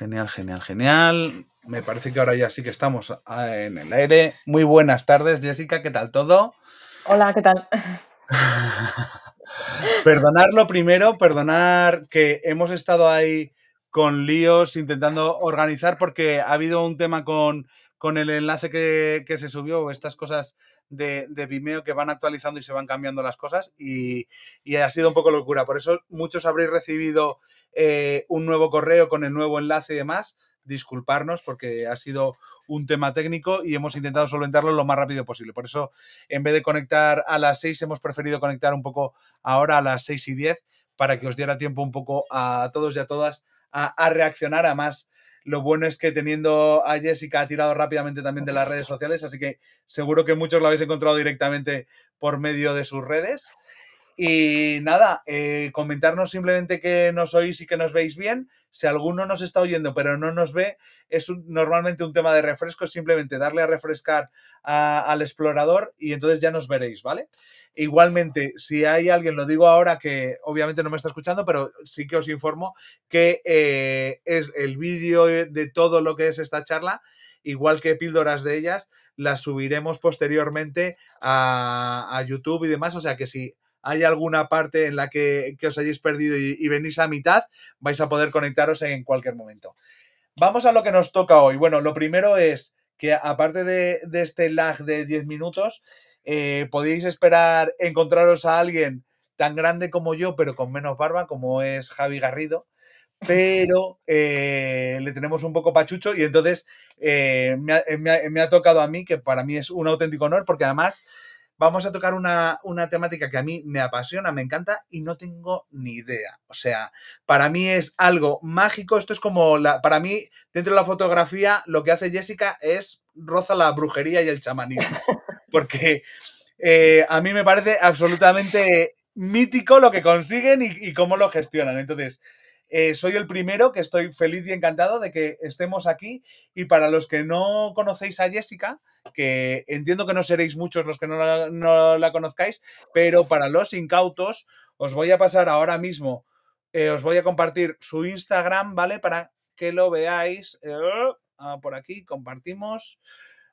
Genial, genial, genial. Me parece que ahora ya sí que estamos ah, en el aire. Muy buenas tardes, Jessica. ¿Qué tal todo? Hola, ¿qué tal? perdonar lo primero, perdonar que hemos estado ahí con líos intentando organizar porque ha habido un tema con, con el enlace que, que se subió, estas cosas de, Vimeo que van actualizando y se van cambiando las cosas y, ha sido un poco locura. Por eso muchos habréis recibido eh, un nuevo correo con el nuevo enlace y demás. Disculparnos porque ha sido un tema técnico y hemos intentado solventarlo lo más rápido posible. Por eso, en vez de conectar a las 6, hemos preferido conectar un poco ahora a las 6 y 10 para que os diera tiempo un poco a todos y a todas a, a reaccionar a más lo bueno es que teniendo a Jessica ha tirado rápidamente también de las redes sociales, así que seguro que muchos lo habéis encontrado directamente por medio de sus redes. Y nada, eh, comentarnos simplemente que nos oís y que nos veis bien. Si alguno nos está oyendo pero no nos ve, es normalmente un tema de refresco, simplemente darle a refrescar al explorador y entonces ya nos veréis, ¿vale? Igualmente, si hay alguien, lo digo ahora que obviamente no me está escuchando, pero sí que os informo que eh, es el vídeo de todo lo que es esta charla igual que píldoras de ellas, las subiremos posteriormente a, a, YouTube y demás. O sea que si hay alguna parte en la que, que os hayáis perdido y, venís a mitad, vais a poder conectaros en cualquier momento. Vamos a lo que nos toca hoy. Bueno, lo primero es que aparte de, este lag de 10 minutos, eh, podéis esperar encontraros a alguien tan grande como yo, pero con menos barba, como es Javi Garrido. Pero eh, le tenemos un poco pachucho y entonces eh, me, me ha tocado a mí, que para mí es un auténtico honor, porque además vamos a tocar una, temática que a mí me apasiona, me encanta y no tengo ni idea. O sea, para mí es algo mágico. Esto es como, la, para mí, dentro de la fotografía, lo que hace Jessica es roza la brujería y el chamanismo. Porque eh, a mí me parece absolutamente mítico lo que consiguen y cómo lo gestionan. Entonces, eh, soy el primero que estoy feliz y encantado de que estemos aquí. Y para los que no conocéis a Jessica, que entiendo que no seréis muchos los que no la, conozcáis, pero para los incautos, os voy a pasar ahora mismo, eh, os voy a compartir su Instagram, ¿vale? Para que lo veáis. Eh, ah, por aquí compartimos.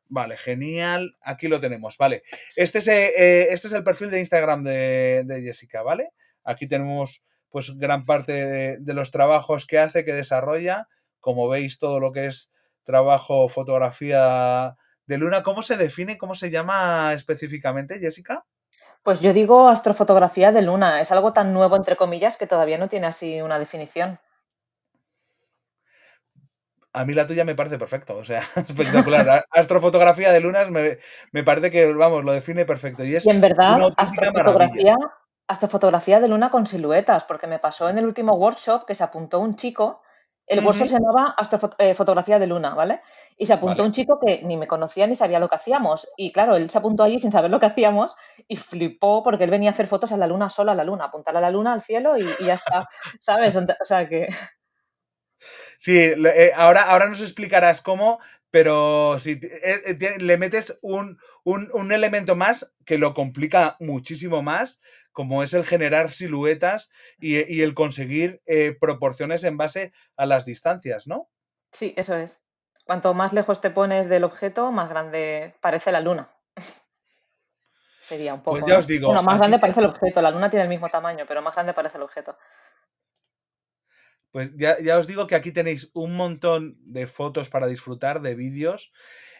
Vale, genial. Aquí lo tenemos, vale. Este es, este es el perfil de Instagram de, de Jessica, ¿vale? Aquí tenemos pues gran parte de, los trabajos que hace, que desarrolla, como veis todo lo que es trabajo, fotografía de luna, ¿cómo se define, cómo se llama específicamente, Jessica? Pues yo digo astrofotografía de luna, es algo tan nuevo, entre comillas, que todavía no tiene así una definición. A mí la tuya me parece perfecto, o sea, espectacular. astrofotografía de lunas me, parece que, vamos, lo define perfecto. Y, es en verdad, astrofotografía hasta fotografía de luna con siluetas, porque me pasó en el último workshop que se apuntó un chico, el workshop se llamaba astrofotografía eh, de luna, ¿vale? Y se apuntó un chico que ni me conocía ni sabía lo que hacíamos. Y claro, él se apuntó allí sin saber lo que hacíamos y flipó porque él venía a hacer fotos a la luna sola, a la luna, apuntar a la luna al cielo y, ya está, ¿sabes? O sea que... Sí, eh, ahora, ahora nos explicarás cómo, pero si eh, le metes un, un elemento más que lo complica muchísimo más, como es el generar siluetas y, el conseguir eh, proporciones en base a las distancias, ¿no? Sí, eso es. Cuanto más lejos te pones del objeto, más grande parece la luna. Sería un pues poco. Pues ya os digo. Bueno, más grande parece el objeto. La luna tiene el mismo tamaño, pero más grande parece el objeto. Pues ya, os digo que aquí tenéis un montón de fotos para disfrutar, de vídeos,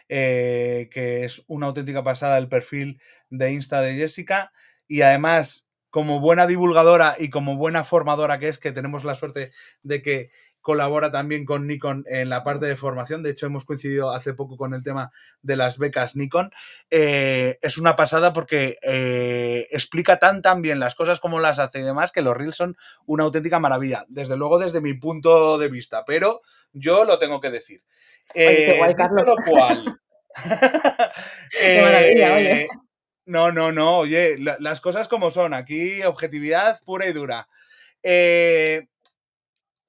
eh, que es una auténtica pasada el perfil de Insta de Jessica. Y además, como buena divulgadora y como buena formadora que es, que tenemos la suerte de que colabora también con Nikon en la parte de formación. De hecho, hemos coincidido hace poco con el tema de las becas Nikon. Eh, es una pasada porque eh, explica tan tan bien las cosas como las hace y demás que los reels son una auténtica maravilla. Desde luego, desde mi punto de vista, pero yo lo tengo que decir. Eh, Lo cual, qué maravilla, oye. Eh, no, no, no, oye, las cosas como son, aquí objetividad pura y dura. Eh,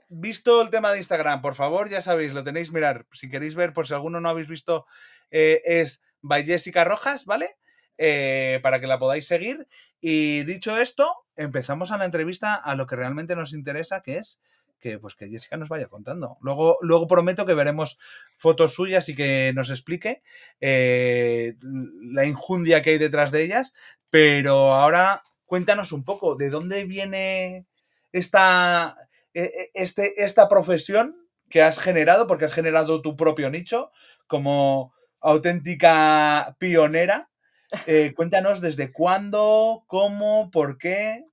visto el tema de Instagram, por favor, ya sabéis, lo tenéis, mirar, si queréis ver, por si alguno no habéis visto, eh, es by Jessica Rojas, ¿vale? Eh, para que la podáis seguir. Y dicho esto, empezamos a la entrevista a lo que realmente nos interesa, que es que, pues, que Jessica nos vaya contando. Luego, luego prometo que veremos fotos suyas y que nos explique eh, la injundia que hay detrás de ellas, pero ahora cuéntanos un poco de dónde viene esta, e, e, este, esta profesión que has generado, porque has generado tu propio nicho como auténtica pionera. Eh, cuéntanos desde cuándo, cómo, por qué.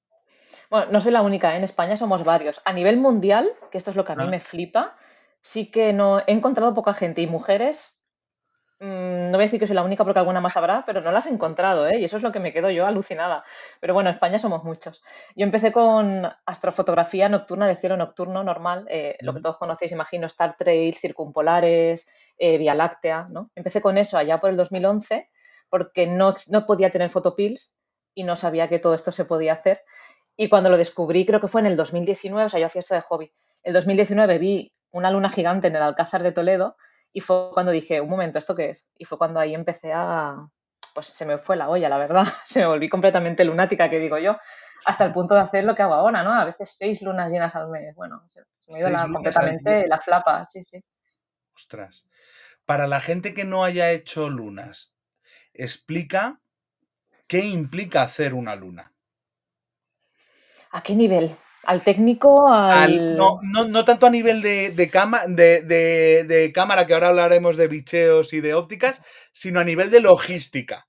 Bueno, no soy la única, ¿eh? en España somos varios. A nivel mundial, que esto es lo que a mí ah. me flipa, sí que no he encontrado poca gente y mujeres. Mm, no voy a decir que soy la única porque alguna más habrá, pero no las he encontrado, ¿eh? y eso es lo que me quedo yo alucinada. Pero bueno, en España somos muchos. Yo empecé con astrofotografía nocturna de cielo nocturno normal, eh, lo que todos conocéis, imagino, Star Trail, circumpolares, eh, Vía Láctea. ¿no? Empecé con eso allá por el 2011 porque no, no podía tener fotopills y no sabía que todo esto se podía hacer. Y cuando lo descubrí, creo que fue en el 2019, o sea, yo hacía esto de hobby. El 2019 vi una luna gigante en el Alcázar de Toledo y fue cuando dije, un momento, ¿esto qué es? Y fue cuando ahí empecé a... Pues se me fue la olla, la verdad. Se me volví completamente lunática, que digo yo, hasta el punto de hacer lo que hago ahora, ¿no? A veces seis lunas llenas al mes. Bueno, se, me dio completamente la flapa, sí, sí. Ostras. Para la gente que no haya hecho lunas, explica qué implica hacer una luna. ¿A qué nivel? ¿Al técnico? Al... no, tanto a nivel de, de, cámara, que ahora hablaremos de bicheos y de ópticas, sino a nivel de logística,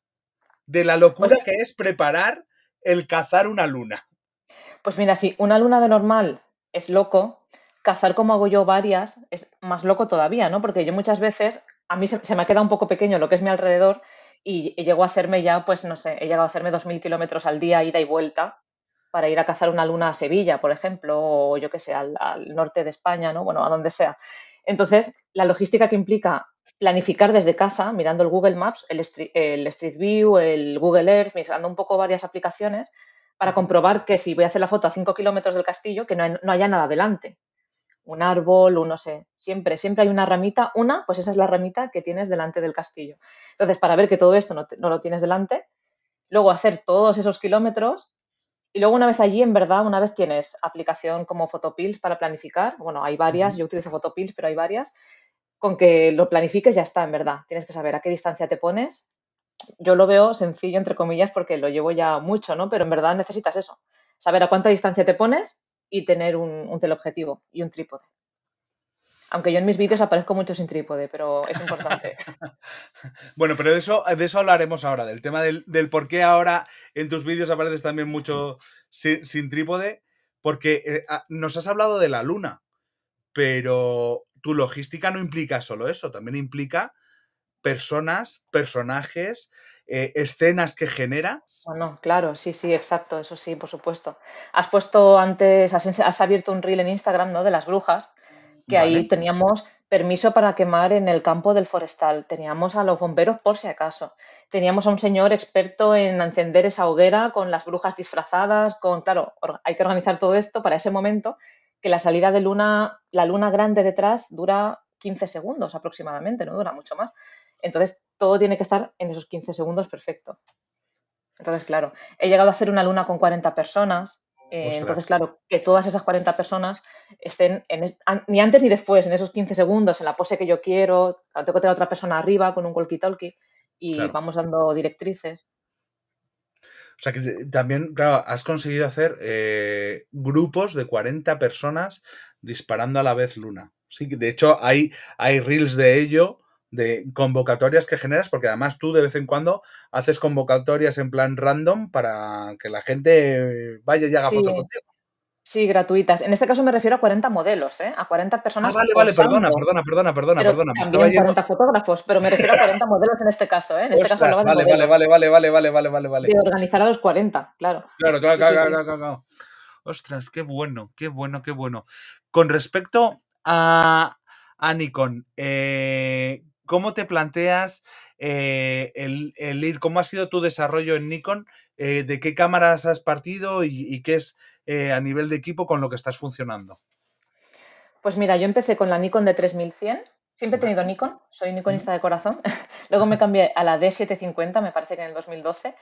de la locura que es preparar el cazar una luna. Pues mira, si una luna de normal es loco, cazar como hago yo varias es más loco todavía, ¿no? Porque yo muchas veces, a mí se, me ha quedado un poco pequeño lo que es mi alrededor y, y llego a hacerme ya, pues no sé, he llegado a hacerme 2.000 kilómetros al día, ida y vuelta, para ir a cazar una luna a Sevilla, por ejemplo, o yo que sé, al, norte de España, ¿no? Bueno, a donde sea. Entonces, la logística que implica planificar desde casa, mirando el Google Maps, el, Street View, el Google Earth, mirando un poco varias aplicaciones, para comprobar que si voy a hacer la foto a 5 kilómetros del castillo, que no, no, haya nada delante. Un árbol, un no sé, siempre, siempre hay una ramita, una, pues esa es la ramita que tienes delante del castillo. Entonces, para ver que todo esto no, no lo tienes delante, luego hacer todos esos kilómetros y luego una vez allí, en verdad, una vez tienes aplicación como Photopills para planificar, bueno, hay varias, yo utilizo Photopills, pero hay varias, con que lo planifiques ya está, en verdad. Tienes que saber a qué distancia te pones. Yo lo veo sencillo, entre comillas, porque lo llevo ya mucho, ¿no? Pero en verdad necesitas eso, saber a cuánta distancia te pones y tener un, un teleobjetivo y un trípode. Aunque yo en mis vídeos aparezco mucho sin trípode, pero es importante. bueno, pero de eso, de eso hablaremos ahora, del tema del, por qué ahora en tus vídeos apareces también mucho sin, trípode, porque eh, ah, nos has hablado de la luna, pero tu logística no implica solo eso, también implica personas, personajes, eh, escenas que generas. Bueno, claro, sí, sí, exacto, eso sí, por supuesto. Has puesto antes, has, has abierto un reel en Instagram, ¿no? De las brujas que ahí teníamos permiso para quemar en el campo del forestal, teníamos a los bomberos por si acaso, teníamos a un señor experto en encender esa hoguera con las brujas disfrazadas, con, claro, hay que organizar todo esto para ese momento, que la salida de luna, la luna grande detrás dura 15 segundos aproximadamente, no dura mucho más. Entonces, todo tiene que estar en esos 15 segundos perfecto. Entonces, claro, he llegado a hacer una luna con 40 personas, eh, entonces, claro, que todas esas 40 personas estén ni antes ni después, en esos 15 segundos, en la pose que yo quiero, tengo que tener otra persona arriba con un walkie-talkie y vamos dando directrices. O sea que también, claro, has conseguido hacer eh, grupos de 40 personas disparando a la vez Luna. Sí, de hecho, hay, hay reels de ello de convocatorias que generas, porque además tú de vez en cuando haces convocatorias en plan random para que la gente vaya y haga fotos contigo. Sí, gratuitas. En este caso me refiero a 40 modelos, ¿eh? A 40 personas. Ah, vale, vale, perdona, perdona, perdona, perdona, perdona. También me 40 fotógrafos, pero me refiero a 40 modelos en este caso, ¿eh? En este caso vale, vale, vale, vale, vale, vale, vale, vale, vale. Y organizar a los 40, claro. Claro, claro, sí, claro, Ostras, qué bueno, qué bueno, qué bueno. Con respecto a, a Nikon, eh, ¿Cómo te planteas eh, el, ir? ¿Cómo ha sido tu desarrollo en Nikon? Eh, ¿De qué cámaras has partido y, qué es eh, a nivel de equipo con lo que estás funcionando? Pues mira, yo empecé con la Nikon de 3100. Siempre he tenido Nikon, soy Nikonista de corazón. Luego me cambié a la D750, me parece que en el 2012,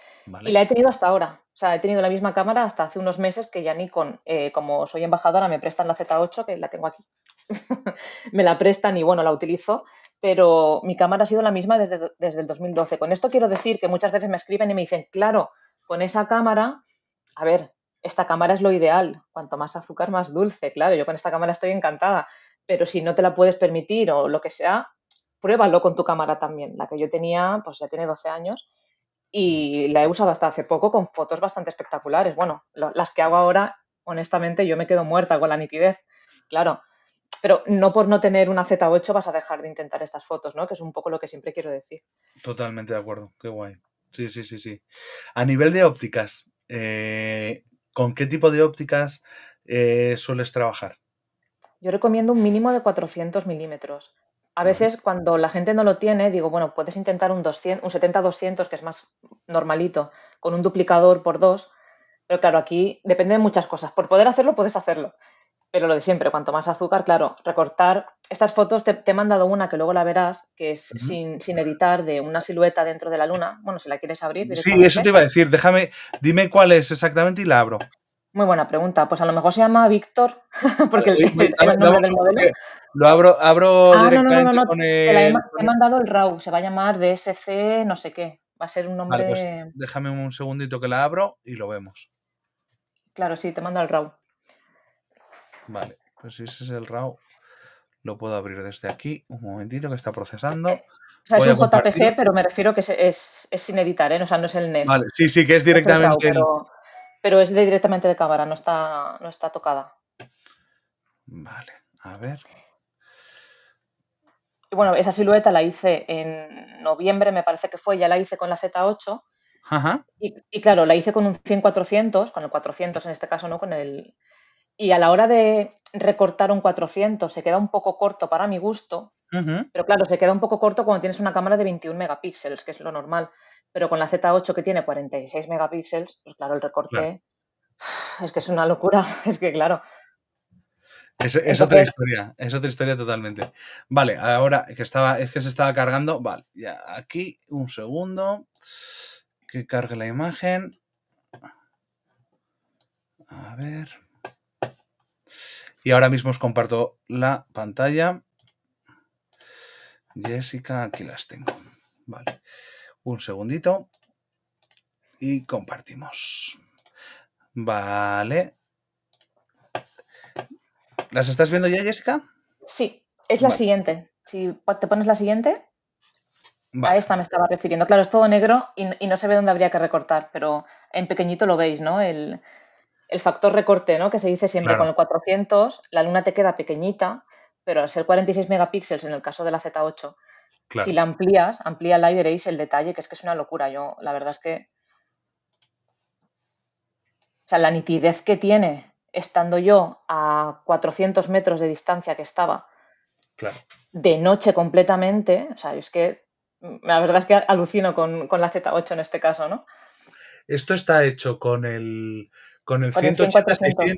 y la he tenido hasta ahora. O sea, he tenido la misma cámara hasta hace unos meses que ya Nikon, como soy embajadora, me prestan la Z8, que la tengo aquí. me la prestan y bueno, la utilizo pero mi cámara ha sido la misma desde, el 2012. Con esto quiero decir que muchas veces me escriben y me dicen, claro, con esa cámara, a ver, esta cámara es lo ideal, cuanto más azúcar, más dulce, claro, yo con esta cámara estoy encantada, pero si no te la puedes permitir o lo que sea, pruébalo con tu cámara también, la que yo tenía, pues ya tiene 12 años y la he usado hasta hace poco con fotos bastante espectaculares. Bueno, las que hago ahora, honestamente, yo me quedo muerta con la nitidez, claro, pero no por no tener una Z8 vas a dejar de intentar estas fotos, ¿no? Que es un poco lo que siempre quiero decir. Totalmente de acuerdo, qué guay. Sí, sí, sí, sí. A nivel de ópticas, eh, ¿con qué tipo de ópticas eh, sueles trabajar? Yo recomiendo un mínimo de 400 milímetros. A veces cuando la gente no lo tiene, digo, bueno, puedes intentar un, un 70-200, que es más normalito, con un duplicador por dos, pero claro, aquí depende de muchas cosas. Por poder hacerlo, puedes hacerlo. Pero lo de siempre, cuanto más azúcar, claro, recortar. Estas fotos te, he mandado una que luego la verás, que es sin, editar, de una silueta dentro de la luna. Bueno, si la quieres abrir. Sí, eso te iba a decir. Déjame, dime cuál es exactamente y la abro. Muy buena pregunta. Pues a lo mejor se llama Víctor, porque el, nombre Lo abro, abro directamente ah, no, no, no, Te he, mandado el RAW, se va a llamar DSC, no sé qué. Va a ser un nombre. Pues déjame un segundito que la abro y lo vemos. Claro, sí, te mando el RAW. Vale, pues ese es el RAW. Lo puedo abrir desde aquí. Un momentito que está procesando. Eh, o sea, es un JPG, pero me refiero que es, sin editar, ¿eh? o sea, no es el NET. Vale, sí, sí, que es directamente. pero, es de, directamente de cámara, no está, está tocada. Vale, a ver. Bueno, esa silueta la hice en noviembre, me parece que fue, ya la hice con la Z8. Ajá. Y, y claro, la hice con un 100-400, con el 400 en este caso, ¿no? Con el, y a la hora de recortar un 400 se queda un poco corto para mi gusto, pero claro, se queda un poco corto cuando tienes una cámara de 21 megapíxeles, que es lo normal, pero con la Z8 que tiene 46 megapíxeles, pues claro, el recorte es que es una locura, es que claro. Es, otra historia, es otra historia totalmente. Vale, ahora que estaba, es que se estaba cargando, vale, ya aquí un segundo, que cargue la imagen. A ver. Y ahora mismo os comparto la pantalla. Jessica, aquí las tengo. Vale. Un segundito. Y compartimos. Vale. ¿Las estás viendo ya, Jessica? Sí, es la siguiente. Si te pones la siguiente, A esta me estaba refiriendo. Claro, es todo negro y, y, no se ve dónde habría que recortar, pero en pequeñito lo veis, ¿no? El, el factor recorte, ¿no? Que se dice siempre con el 400, la luna te queda pequeñita, pero al ser 46 megapíxeles en el caso de la Z8, si la amplías, la y veréis el detalle, que es que es una locura. Yo, la verdad es que. O sea, la nitidez que tiene estando yo a 400 metros de distancia que estaba, de noche completamente, o sea, es que la verdad es que alucino con, con la Z8 en este caso, ¿no? Esto está hecho con el, con el 180-600.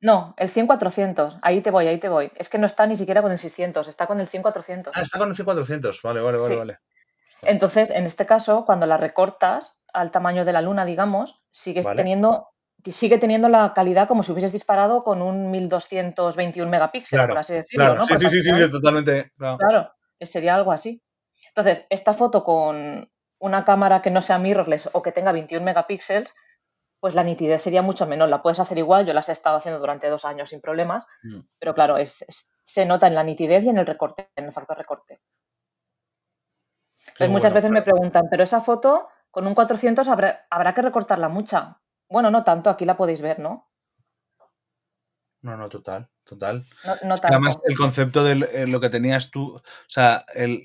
No, el 100-400. Ahí te voy, ahí te voy. Es que no está ni siquiera con el 600, está con el 100-400. Ah, está con el 100-400. Vale, vale, vale, vale. Entonces, en este caso, cuando la recortas al tamaño de la luna, digamos, sigues teniendo sigue teniendo la calidad como si hubieses disparado con un 1221 megapíxeles, por así decirlo. Claro, ¿no? sí, pues sí, sí, totalmente. claro, sería algo así. Entonces, esta foto con, una cámara que no sea mirrorless o que tenga 21 megapíxeles, pues la nitidez sería mucho menor. La puedes hacer igual, yo las he estado haciendo durante dos años sin problemas, mm. pero claro, es, se nota en la nitidez y en el recorte, en el factor recorte. Pues muchas veces me preguntan, pero esa foto con un 400 habrá, que recortarla mucha. Bueno, no tanto, aquí la podéis ver, ¿no? No, no, total, total. No, no Además, el concepto de eh, lo que tenías tú, o sea, el,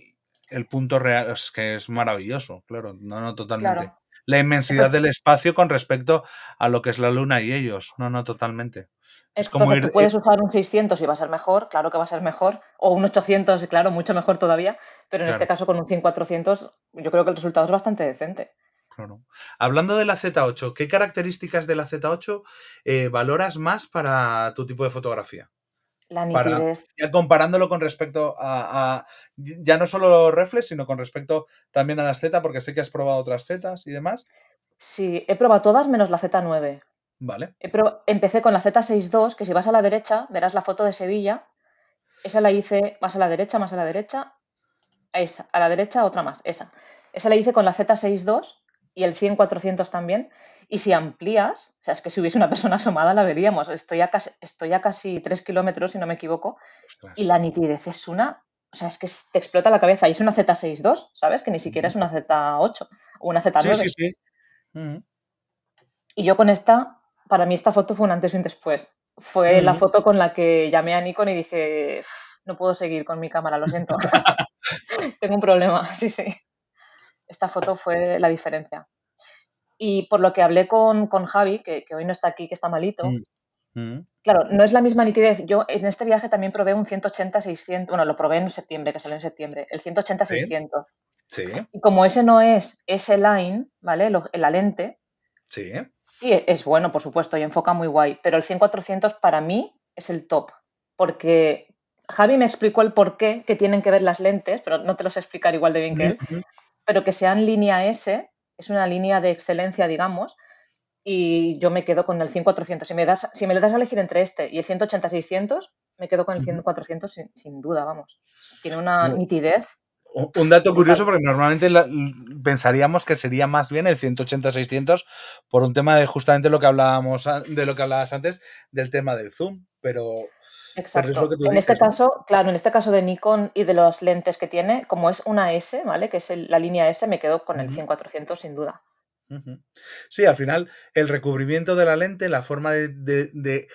el punto real, es que es maravilloso, claro, no, no, totalmente. La inmensidad del espacio con respecto a lo que es la Luna y ellos, no, no, totalmente. Es como tú puedes eh usar un 600 y va a ser mejor, claro que va a ser mejor, o un 800, claro, mucho mejor todavía, pero en este caso con un 100-400 yo creo que el resultado es bastante decente. Claro. Hablando de la Z8, ¿qué características de la Z8 eh, valoras más para tu tipo de fotografía? La nitidez. ya comparándolo con respecto a, ya no solo los reflex, sino con respecto también a las Z, porque sé que has probado otras Zetas y demás. Sí, he probado todas menos la Z9. Vale. empecé con la Z62, que si vas a la derecha, verás la foto de Sevilla. Esa la hice más a la derecha, más a la derecha. Esa, a la derecha, otra más, esa. Esa la hice con la Z62 y el 100-400 también. Y si amplías, o sea, es que si hubiese una persona asomada la veríamos. Estoy a casi, estoy casi 3 kilómetros, si no me equivoco, y la nitidez es una. O sea, es que te explota la cabeza. Y es una Z6-2, ¿sabes? Que ni siquiera es una Z8 o una Z9. Sí, sí, sí. Y yo con esta, para mí esta foto fue un antes y un después. Fue la foto con la que llamé a Nikon y dije, no puedo seguir con mi cámara, lo siento. Tengo un problema, sí, sí esta foto fue la diferencia. Y por lo que hablé con, Javi, que, hoy no está aquí, que está malito, mm, mm. claro, no es la misma nitidez. Yo en este viaje también probé un 180-600, bueno, lo probé en septiembre, que salió en septiembre, el 180-600. Sí. Y como ese no es ese line, ¿vale? la lente. Sí. Sí, e, es bueno, por supuesto, y enfoca muy guay, pero el 100-400 para mí es el top, porque Javi me explicó el por qué que tienen que ver las lentes, pero no te los explicar igual de bien que él, pero que en línea S, es una línea de excelencia, digamos, y yo me quedo con el 100-400. Si, me das, si me das a elegir entre este y el 180-600, me quedo con el 100-400 sin, duda, vamos. Tiene una nitidez. Un dato curioso, porque normalmente pensaríamos que sería más bien el 180-600 por un tema de justamente lo que hablábamos de lo que hablabas antes del tema del zoom, pero Exacto. en este caso, claro, en este caso de Nikon y de los lentes que tiene, como es una S, ¿vale? Que es la línea S, me quedo con el 100 sin duda. Sí, al final el recubrimiento de la lente, la forma de,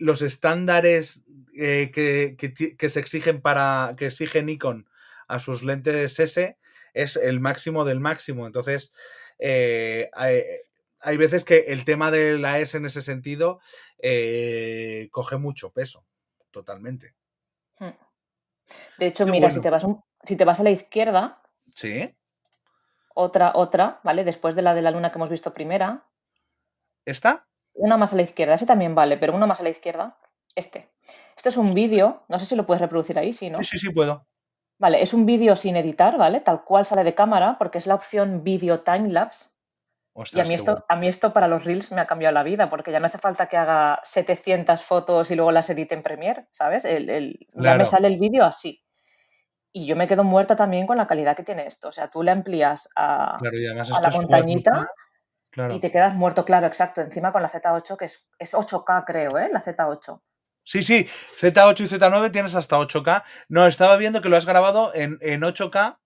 los estándares eh, que, se exigen para que exige Nikon a sus lentes S es el máximo del máximo. Entonces, eh, hay, veces que el tema de la S en ese sentido eh, coge mucho peso totalmente. Hmm. De hecho, mira, si, te vas si te vas a la izquierda. Sí. Otra, otra, ¿vale? Después de la de la luna que hemos visto primera. ¿Esta? Una más a la izquierda, ese también vale, pero una más a la izquierda. Este. Esto es un vídeo, no sé si lo puedes reproducir ahí, si no. Sí, sí, sí, puedo. Vale, es un vídeo sin editar, ¿vale? Tal cual sale de cámara, porque es la opción Video Timelapse y a mí, esto, a mí esto para los reels me ha cambiado la vida, porque ya no hace falta que haga 700 fotos y luego las edite en Premiere, ¿sabes? El, Ya me sale el vídeo así. Y yo me quedo muerta también con la calidad que tiene esto. O sea, tú le amplías a, la montañita y te quedas muerto, claro, exacto. Encima con la Z8, que es, 8K creo, ¿eh? La Z8. Sí, sí, Z8 y Z9 tienes hasta 8K. No, estaba viendo que lo has grabado en, 8K.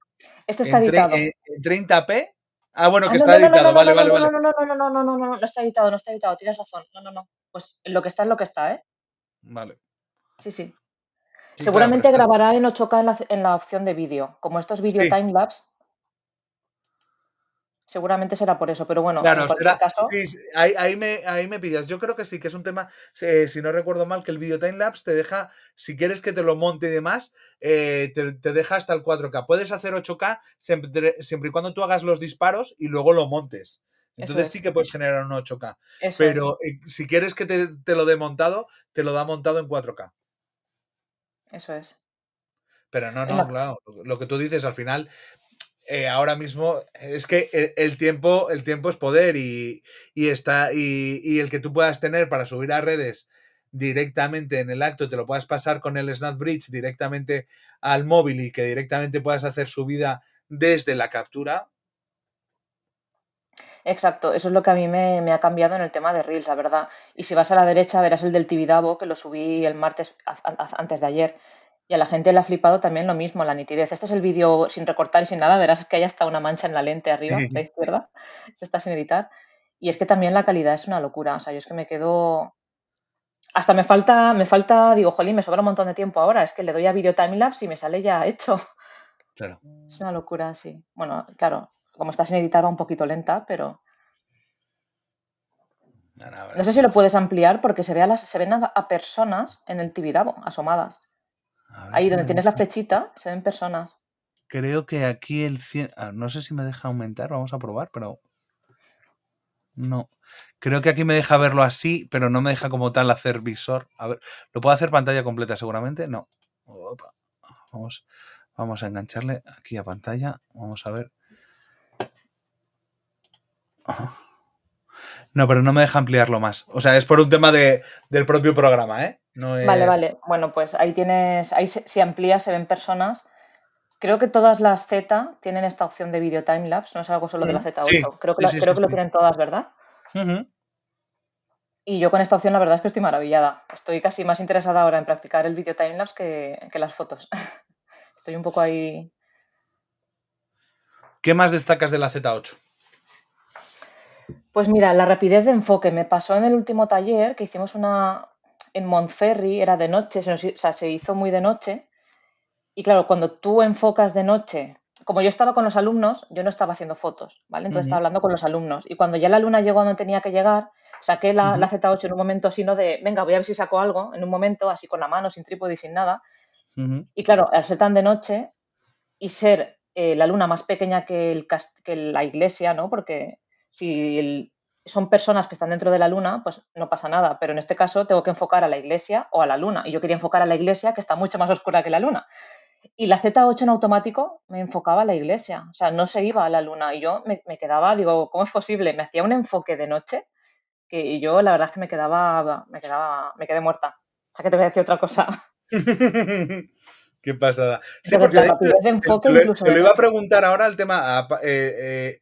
Esto está editado. Eh, en 30p Ah, bueno, ah, que está editado, vale, vale, vale. No, no, no, no, no, no, no, no, no está editado, no está editado, tienes razón. No, no, no. Pues lo que está es lo que está, ¿eh? Vale. Sí, sí. Seguramente grabará en 8K en la, en la opción de vídeo. Como estos video time timelapse, Seguramente será por eso, pero bueno, claro, ahí, me, ahí Yo creo que sí, que es un tema, eh, si no recuerdo mal, que el video timelapse te deja, si quieres que te lo monte y demás, eh, te, deja hasta el 4K. Puedes hacer 8K siempre, y cuando tú hagas los disparos y luego lo montes. Entonces sí que puedes generar un 8K. pero eh, si quieres que te, te lo dé montado, te lo da montado en 4K. Eso es. Pero no, no, claro. Lo que tú dices, al final, eh, ahora mismo es que el, tiempo, el tiempo es poder y, está, y, el que tú puedas tener para subir a redes directamente en el acto, te lo puedas pasar con el Bridge directamente al móvil y que directamente puedas hacer subida desde la captura. Exacto, eso es lo que a mí me, ha cambiado en el tema de Reels, la verdad. Y si vas a la derecha verás el del Tibidabo, que lo subí el martes antes de ayer y a la gente le ha flipado también lo mismo, la nitidez. Este es el vídeo sin recortar y sin nada, verás que hay hasta una mancha en la lente arriba, la izquierda, se está sin editar. Y es que también la calidad es una locura, o sea, yo es que me quedo... Hasta me falta, me falta, digo, jolín, me sobra un montón de tiempo ahora, es que le doy a video timelapse y me sale ya hecho. Claro. Es una locura, sí. Bueno, claro, como está sin editar va un poquito lenta, pero... No, sé si lo puedes ampliar porque se, ve las, se ven a, a personas en el Tibidabo asomadas. Ahí donde tienes la flechita, se ven personas. Creo que aquí el 100... Ah, no sé si me deja aumentar, vamos a probar, pero... No. Creo que aquí me deja verlo así, pero no me deja como tal hacer visor. A ver, ¿lo puedo hacer pantalla completa seguramente? No. Vamos, vamos a engancharle aquí a pantalla. Vamos a ver. No, pero no me deja ampliarlo más. O sea, es por un tema del propio programa, ¿eh? Vale, vale. Bueno, pues ahí tienes, ahí se, si amplías se ven personas. Creo que todas las Z tienen esta opción de video timelapse, no es algo solo de la mm, Z8. creo que, creo que lo tienen todas, ¿verdad? Y yo con esta opción la verdad es que estoy maravillada. Estoy casi más interesada ahora en practicar el video timelapse que, que las fotos. estoy un poco ahí. ¿Qué más destacas de la Z8? Pues mira, la rapidez de enfoque me pasó en el último taller que hicimos una en Montferri, era de noche, se o sea, se hizo muy de noche. Y claro, cuando tú enfocas de noche, como yo estaba con los alumnos, yo no estaba haciendo fotos, ¿vale? Entonces estaba hablando con los alumnos. Y cuando ya la luna llegó a donde tenía que llegar, saqué la, Z8 en un momento así, ¿no? De, venga, voy a ver si saco algo, en un momento, así con la mano, sin trípode y sin nada. Y claro, al tan de noche y ser eh, la luna más pequeña que, el que la iglesia, ¿no? Porque si son personas que están dentro de la luna, pues no pasa nada, pero en este caso tengo que enfocar a la iglesia o a la luna. Y yo quería enfocar a la iglesia que está mucho más oscura que la luna. Y la Z8 en automático me enfocaba a la iglesia, o sea, no se iba a la luna. Y yo me, quedaba, digo, ¿cómo es posible? Me hacía un enfoque de noche que yo la verdad es que me quedaba, me quedaba, me quedé muerta. O sea, que te voy a decir otra cosa. Qué pasada. Sí, porque, lo iba a preguntar ahora el tema. Eh, eh,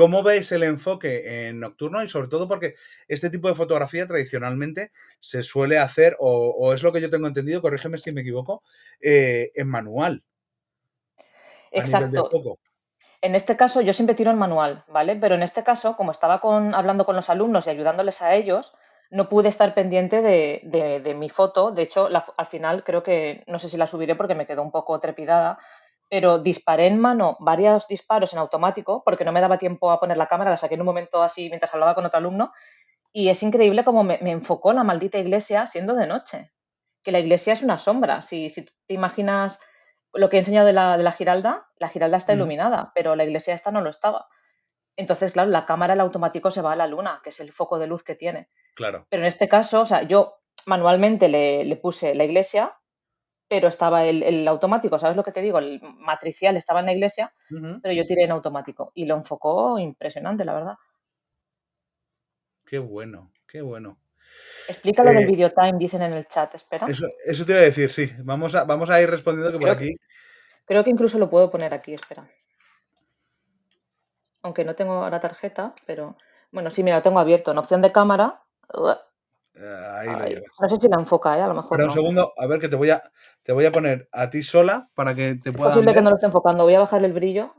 ¿Cómo veis el enfoque en nocturno? Y sobre todo porque este tipo de fotografía tradicionalmente se suele hacer, o, es lo que yo tengo entendido, corrígeme si me equivoco, eh, en manual. Exacto. En este caso yo siempre tiro en manual, ¿vale? Pero en este caso, como estaba con, hablando con los alumnos y ayudándoles a ellos, no pude estar pendiente de, mi foto. De hecho, al final creo que, no sé si la subiré porque me quedó un poco trepidada, pero disparé en mano varios disparos en automático porque no me daba tiempo a poner la cámara, la saqué en un momento así mientras hablaba con otro alumno y es increíble cómo me, enfocó la maldita iglesia siendo de noche, que la iglesia es una sombra, si, si te imaginas lo que he enseñado de la, Giralda, la Giralda está iluminada, pero la iglesia esta no lo estaba. Entonces, claro, la cámara, el automático se va a la luna, que es el foco de luz que tiene. Claro. Pero en este caso, o sea, yo manualmente le puse la iglesia, pero estaba el, automático, ¿sabes lo que te digo? El matricial estaba en la iglesia, pero yo tiré en automático y lo enfocó impresionante, la verdad. Qué bueno, qué bueno. Explícalo en del eh, video time, dicen en el chat, espera. Eso, eso, te iba a decir, sí. Vamos a, vamos a ir respondiendo que por aquí. creo que incluso lo puedo poner aquí, espera. Aunque no tengo la tarjeta, pero. Bueno, sí, mira, lo tengo abierto. En opción de cámara, eh, ahí Ay, No sé si la enfoca, eh, a lo mejor. Pero un segundo, a ver que te voy a, te voy a poner a ti sola para que te pueda. Es posible que no lo esté enfocando, voy a bajar el brillo.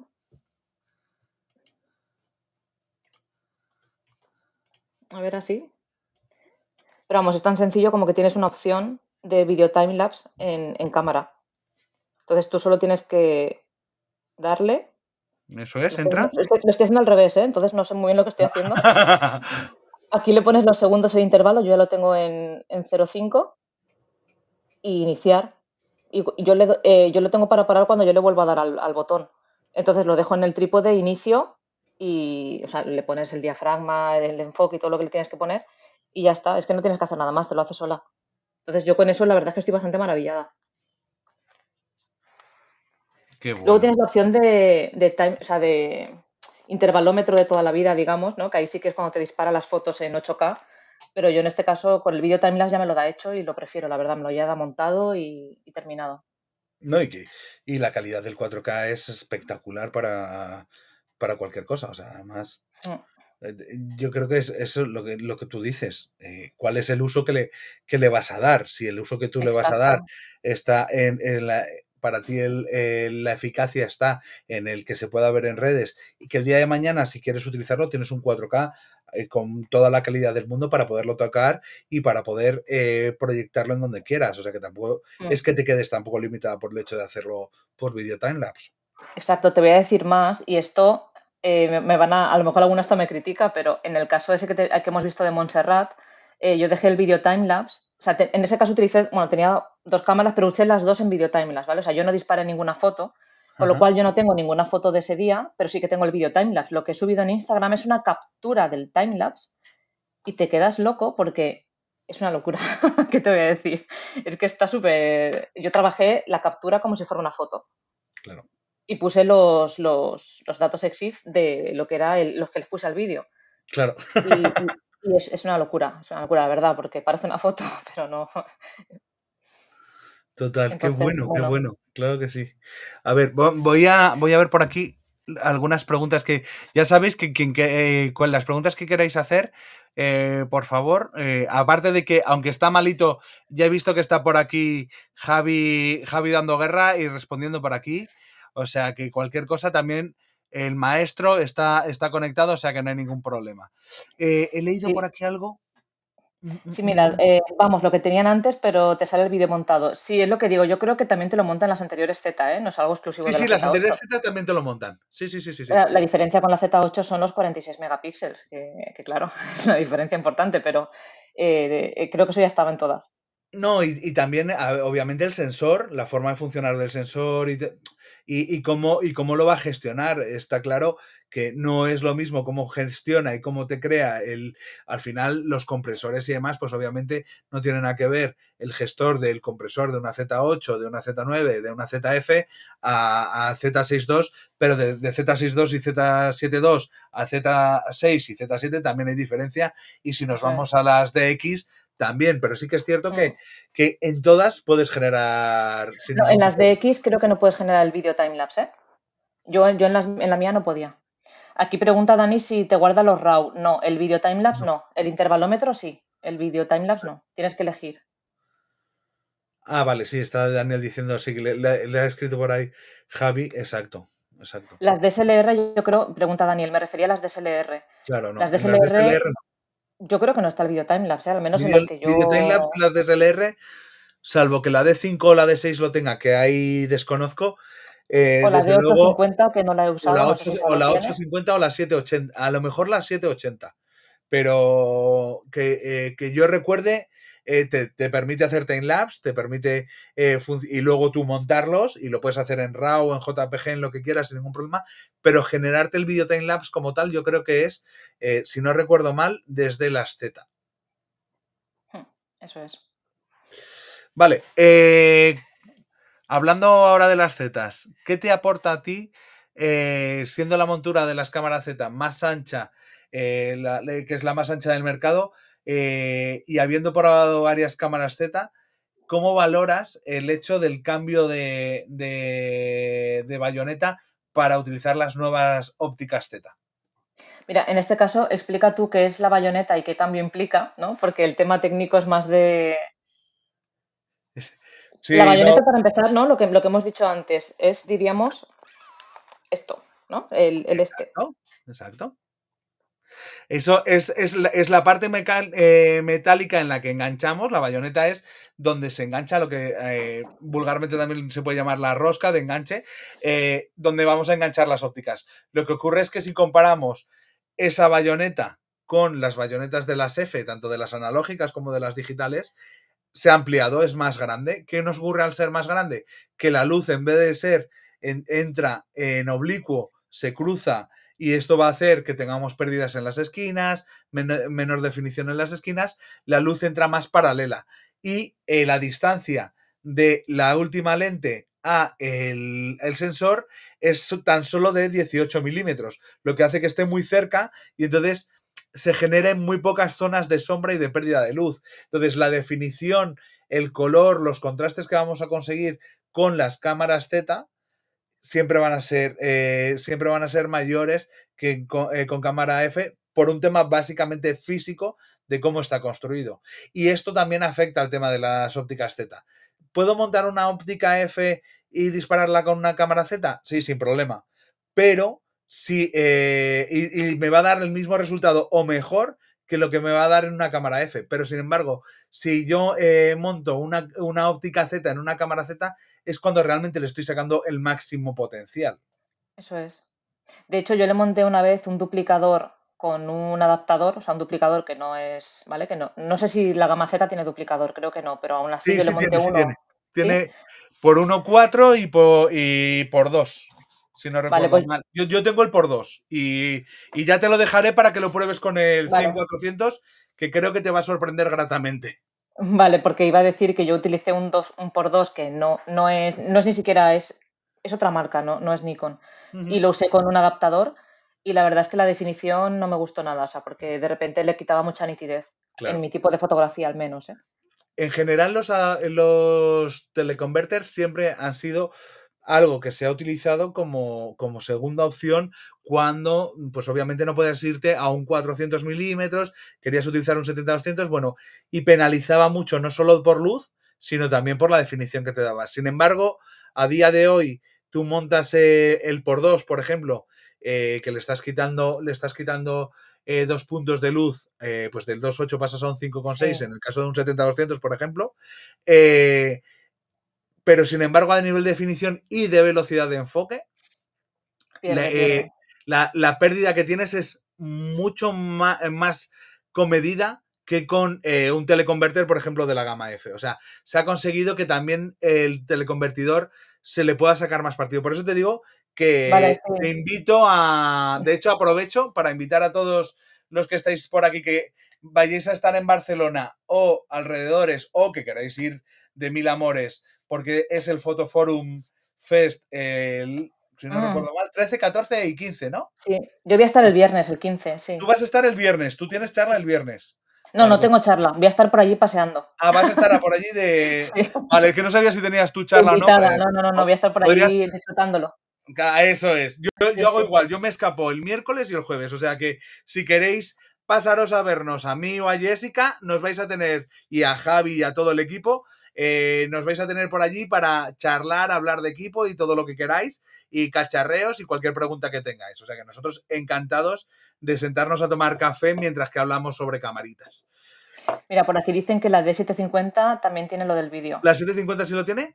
A ver, así. Pero vamos, es tan sencillo como que tienes una opción de video timelapse en, en cámara. Entonces tú solo tienes que darle. Eso es, entra. Lo estoy, haciendo al revés, eh. entonces no sé muy bien lo que estoy haciendo. Aquí le pones los segundos el intervalo, yo ya lo tengo en, 0,5 y iniciar. Y yo, le, eh, yo lo tengo para parar cuando yo le vuelvo a dar al, botón. Entonces lo dejo en el trípode, inicio y o sea, le pones el diafragma, el enfoque y todo lo que le tienes que poner y ya está. Es que no tienes que hacer nada más, te lo hace sola. Entonces yo con eso la verdad es que estoy bastante maravillada. Luego tienes la opción de, de, time, o sea, de, intervalómetro de toda la vida, digamos, ¿no? que ahí sí que es cuando te dispara las fotos en 8K, pero yo en este caso con el video timelapse ya me lo da hecho y lo prefiero, la verdad, me lo ya da montado y, terminado. No, y, y la calidad del 4K es espectacular para, para cualquier cosa, o sea, además... Mm. Eh, yo creo que es lo que, lo que tú dices. Eh, ¿Cuál es el uso que le, que le vas a dar? Si el uso que tú le vas a dar está en, en, la, para ti eh, la eficacia está en el que se pueda ver en redes y que el día de mañana, si quieres utilizarlo, tienes un 4K eh, con toda la calidad del mundo para poderlo tocar y para poder eh, proyectarlo en donde quieras. O sea que tampoco mm. es que te quedes tampoco limitada por el hecho de hacerlo por video timelapse. Exacto, te voy a decir más y esto me van a, a lo mejor alguna esto me critica, pero en el caso ese que hemos visto de Montserrat, eh, yo dejé el video timelapse. O sea, en ese caso utilicé, bueno, tenía dos cámaras, pero usé las dos en video timelapse, ¿vale? O sea, yo no disparé ninguna foto, con lo cual yo no tengo ninguna foto de ese día, pero sí que tengo el video timelapse. Lo que he subido en Instagram es una captura del timelapse y te quedas loco porque es una locura, ¿qué te voy a decir? Es que está súper... Yo trabajé la captura como si fuera una foto. Claro. Y puse los, los, datos EXIF de lo que era los que les puse al vídeo. Claro. Y, es, una locura, es una locura, la verdad, porque parece una foto, pero no. Total, qué bueno, qué bueno, claro que sí. A ver, voy a, voy a ver por aquí algunas preguntas que ya sabéis que, con eh, las preguntas que queráis hacer, eh, por favor, eh, aparte de que aunque está malito, ya he visto que está por aquí Javi, Javi dando guerra y respondiendo por aquí. O sea que cualquier cosa también el maestro está, está conectado, o sea que no hay ningún problema. Eh, ¿He leído por aquí algo? Mm, mm, sí, mm, mira, eh, vamos, lo que tenían antes, pero te sale el vídeo montado. Sí, es lo que digo, yo creo que también te lo montan las anteriores Z, ¿eh? No es algo exclusivo de la Sí, sí, las anteriores Z también te lo montan. Sí, sí, sí, sí. La, diferencia con la Z8 son los 46 megapíxeles, que, claro, es una diferencia importante, pero eh, creo que eso ya estaba en todas. No, y, también, obviamente, el sensor, la forma de funcionar del sensor y, y, cómo, y cómo lo va a gestionar. Está claro que no es lo mismo cómo gestiona y cómo te crea el. Al final, los compresores y demás, pues obviamente no tienen a que ver el gestor del compresor de una Z8, de una Z9, de una ZF a, a Z62, pero de, de, Z62 y Z72 a Z6 y Z7 también hay diferencia. Y si nos vamos a las DX, también, pero sí que es cierto que, que en todas puedes generar... en las de X creo que no puedes generar el vídeo timelapse. ¿eh? Yo, yo en, en, la mía no podía. Aquí pregunta Dani si te guarda los RAW. No, el video timelapse no. no. El intervalómetro sí. El vídeo timelapse no. Tienes que elegir. Ah, vale, sí, está Daniel diciendo, así. le, le, ha escrito por ahí Javi, exacto. Exacto. Las DSLR, yo creo, pregunta Daniel, me refería a las DSLR. Claro, no. las DSLR no yo creo que no está el video timelapse, ¿eh? al menos en los que yo. Video timelapse, las DSLR, salvo que la de 5 o la de 6 lo tenga, que ahí desconozco. Eh, o la de 850 que no la he usado. O la, 8, 850 o la 780, a lo mejor la 780. Pero que, eh, que yo recuerde, eh, te, permite hacer timelapse, te permite eh, y luego tú montarlos y lo puedes hacer en RAW, en JPG, en lo que quieras sin ningún problema, pero generarte el video lapse como tal yo creo que es, eh, si no recuerdo mal, desde las Z. Hmm, eso es. Vale, hablando ahora de las Z, ¿qué te aporta a ti siendo la montura de las cámaras Z más ancha, que es la más ancha del mercado? Eh, y habiendo probado varias cámaras Z, ¿cómo valoras el hecho del cambio de, bayoneta para utilizar las nuevas ópticas Z? Mira, en este caso explica tú qué es la bayoneta y qué cambio implica, ¿no? Porque el tema técnico es más de... la bayoneta, para empezar, ¿no? Lo que, hemos dicho antes es, diríamos, esto, ¿no? El, este. Exacto. Eso es, es, la parte eh, metálica en la que enganchamos. La bayoneta es donde se engancha lo que eh, vulgarmente también se puede llamar la rosca de enganche, eh, donde vamos a enganchar las ópticas. Lo que ocurre es que si comparamos esa bayoneta con las bayonetas de las F, tanto de las analógicas como de las digitales, se ha ampliado, es más grande. ¿Qué nos ocurre al ser más grande? Que la luz, en vez de ser, entra en oblicuo, se cruza y esto va a hacer que tengamos pérdidas en las esquinas, menor definición en las esquinas, la luz entra más paralela y eh, la distancia de la última lente a el, el sensor es tan solo de 18 milímetros, lo que hace que esté muy cerca y entonces se generen muy pocas zonas de sombra y de pérdida de luz. Entonces la definición, el color, los contrastes que vamos a conseguir con las cámaras Z siempre van a ser, eh, siempre van a ser mayores que eh, con, cámara F por un tema básicamente físico de cómo está construido. Y esto también afecta al tema de las ópticas Z. ¿Puedo montar una óptica F y dispararla con una cámara Z? Sí, sin problema. Pero si... Eh, y, me va a dar el mismo resultado o mejor que lo que me va a dar en una cámara F. Pero sin embargo, si yo monto una, una óptica Z en una cámara Z, es cuando realmente le estoy sacando el máximo potencial. Eso es. De hecho, yo le monté una vez un duplicador con un adaptador, o sea, un duplicador que no es, ¿vale? Que no, no sé si la gama Z tiene duplicador, creo que no, pero aún así sí, sí, tiene, Sí, tiene. tiene por 1,4 y por, y por dos, si no recuerdo pues mal. Yo, tengo el por 2 y, ya te lo dejaré para que lo pruebes con el 5400, 400 que creo que te va a sorprender gratamente. Vale, porque iba a decir que yo utilicé un, dos, un por dos que no, no, es, no es ni siquiera, es, es otra marca, no, no es Nikon. Y lo usé con un adaptador y la verdad es que la definición no me gustó nada, o sea, porque de repente le quitaba mucha nitidez, en mi tipo de fotografía al menos. ¿eh? En general los, los teleconverters siempre han sido algo que se ha utilizado como, segunda opción cuando, mm, pues obviamente no puedes irte a un 400 milímetros, querías utilizar un 70-200, bueno, y penalizaba mucho no solo por luz, sino también por la definición que te daba. Sin embargo, a día de hoy, tú montas eh, el por 2, por ejemplo, eh, que le estás quitando, le estás quitando eh, dos puntos de luz, pues del 2.8 pasas a un 5.6, en el caso de un 70-200, por ejemplo, eh, pero sin embargo a nivel de definición y de velocidad de enfoque, la, eh, pérdida que tienes es mucho más, eh, más comedida que con eh, un teleconverter, por ejemplo, de la gama F. O sea, se ha conseguido que también el teleconvertidor se le pueda sacar más partido. Por eso te digo que te invito a... De hecho, aprovecho para invitar a todos los que estáis por aquí que vayáis a estar en Barcelona o alrededores o que queráis ir de Mil Amores, porque es el Forum Fest el si no ah. recuerdo mal, 13, 14 y 15, ¿no? Sí, yo voy a estar el viernes, el 15, sí. Tú vas a estar el viernes, tú tienes charla el viernes. No, no pues tengo charla, voy a estar por allí paseando. Ah, vas a estar por allí de... Vale, es que no sabía si tenías tu charla o no. No, no, no, no, voy a estar por allí disfrutándolo. Eso es, yo, hago igual, yo me escapo el miércoles y el jueves, o sea que si queréis pasaros a vernos a mí o a Jessica, nos vais a tener y a Javi y a todo el equipo eh, nos vais a tener por allí para charlar, hablar de equipo y todo lo que queráis, y cacharreos y cualquier pregunta que tengáis. O sea que nosotros encantados de sentarnos a tomar café mientras que hablamos sobre camaritas. Mira, por aquí dicen que la d 750 también tiene lo del vídeo. ¿La 750 sí lo tiene?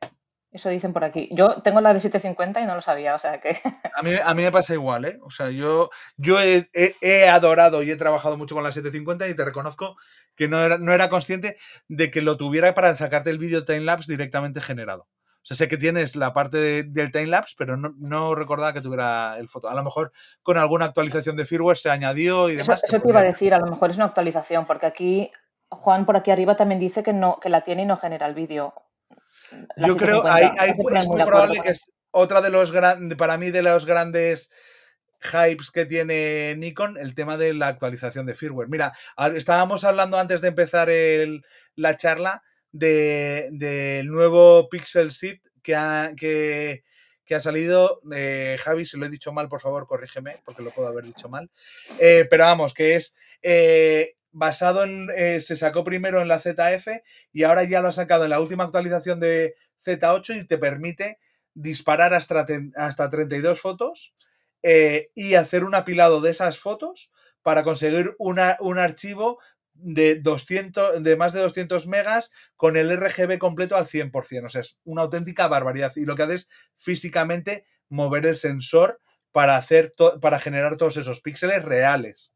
Eso dicen por aquí. Yo tengo la d 750 y no lo sabía, o sea que. A mí, a mí me pasa igual, ¿eh? O sea, yo, yo he, he, adorado y he trabajado mucho con la 750 y te reconozco que no era, consciente de que lo tuviera para sacarte el vídeo timelapse directamente generado. O sea, sé que tienes la parte del timelapse, pero no, no, recordaba que tuviera el foto. A lo mejor con alguna actualización de firmware se añadió y demás. Eso, te iba a decir, a lo mejor es una actualización, porque aquí Juan por aquí arriba también dice que no que la tiene y no genera el vídeo. Yo creo, que es muy probable que es otra de los grandes, para mí, de los grandes hypes que tiene Nikon el tema de la actualización de firmware. Mira, estábamos hablando antes de empezar la charla del nuevo Pixel Sit que ha, salido. Eh, Javi, si lo he dicho mal, por favor, corrígeme, porque lo puedo haber dicho mal. Eh, pero vamos, que es eh, basado en. se sacó primero en la ZF y ahora ya lo ha sacado en la última actualización de Z8 y te permite disparar hasta, hasta 32 fotos eh, y hacer un apilado de esas fotos para conseguir una, un archivo de, 200, de más de 200 megas con el RGB completo al 100%. O sea, es una auténtica barbaridad. Y lo que hace es físicamente mover el sensor para, hacer para generar todos esos píxeles reales.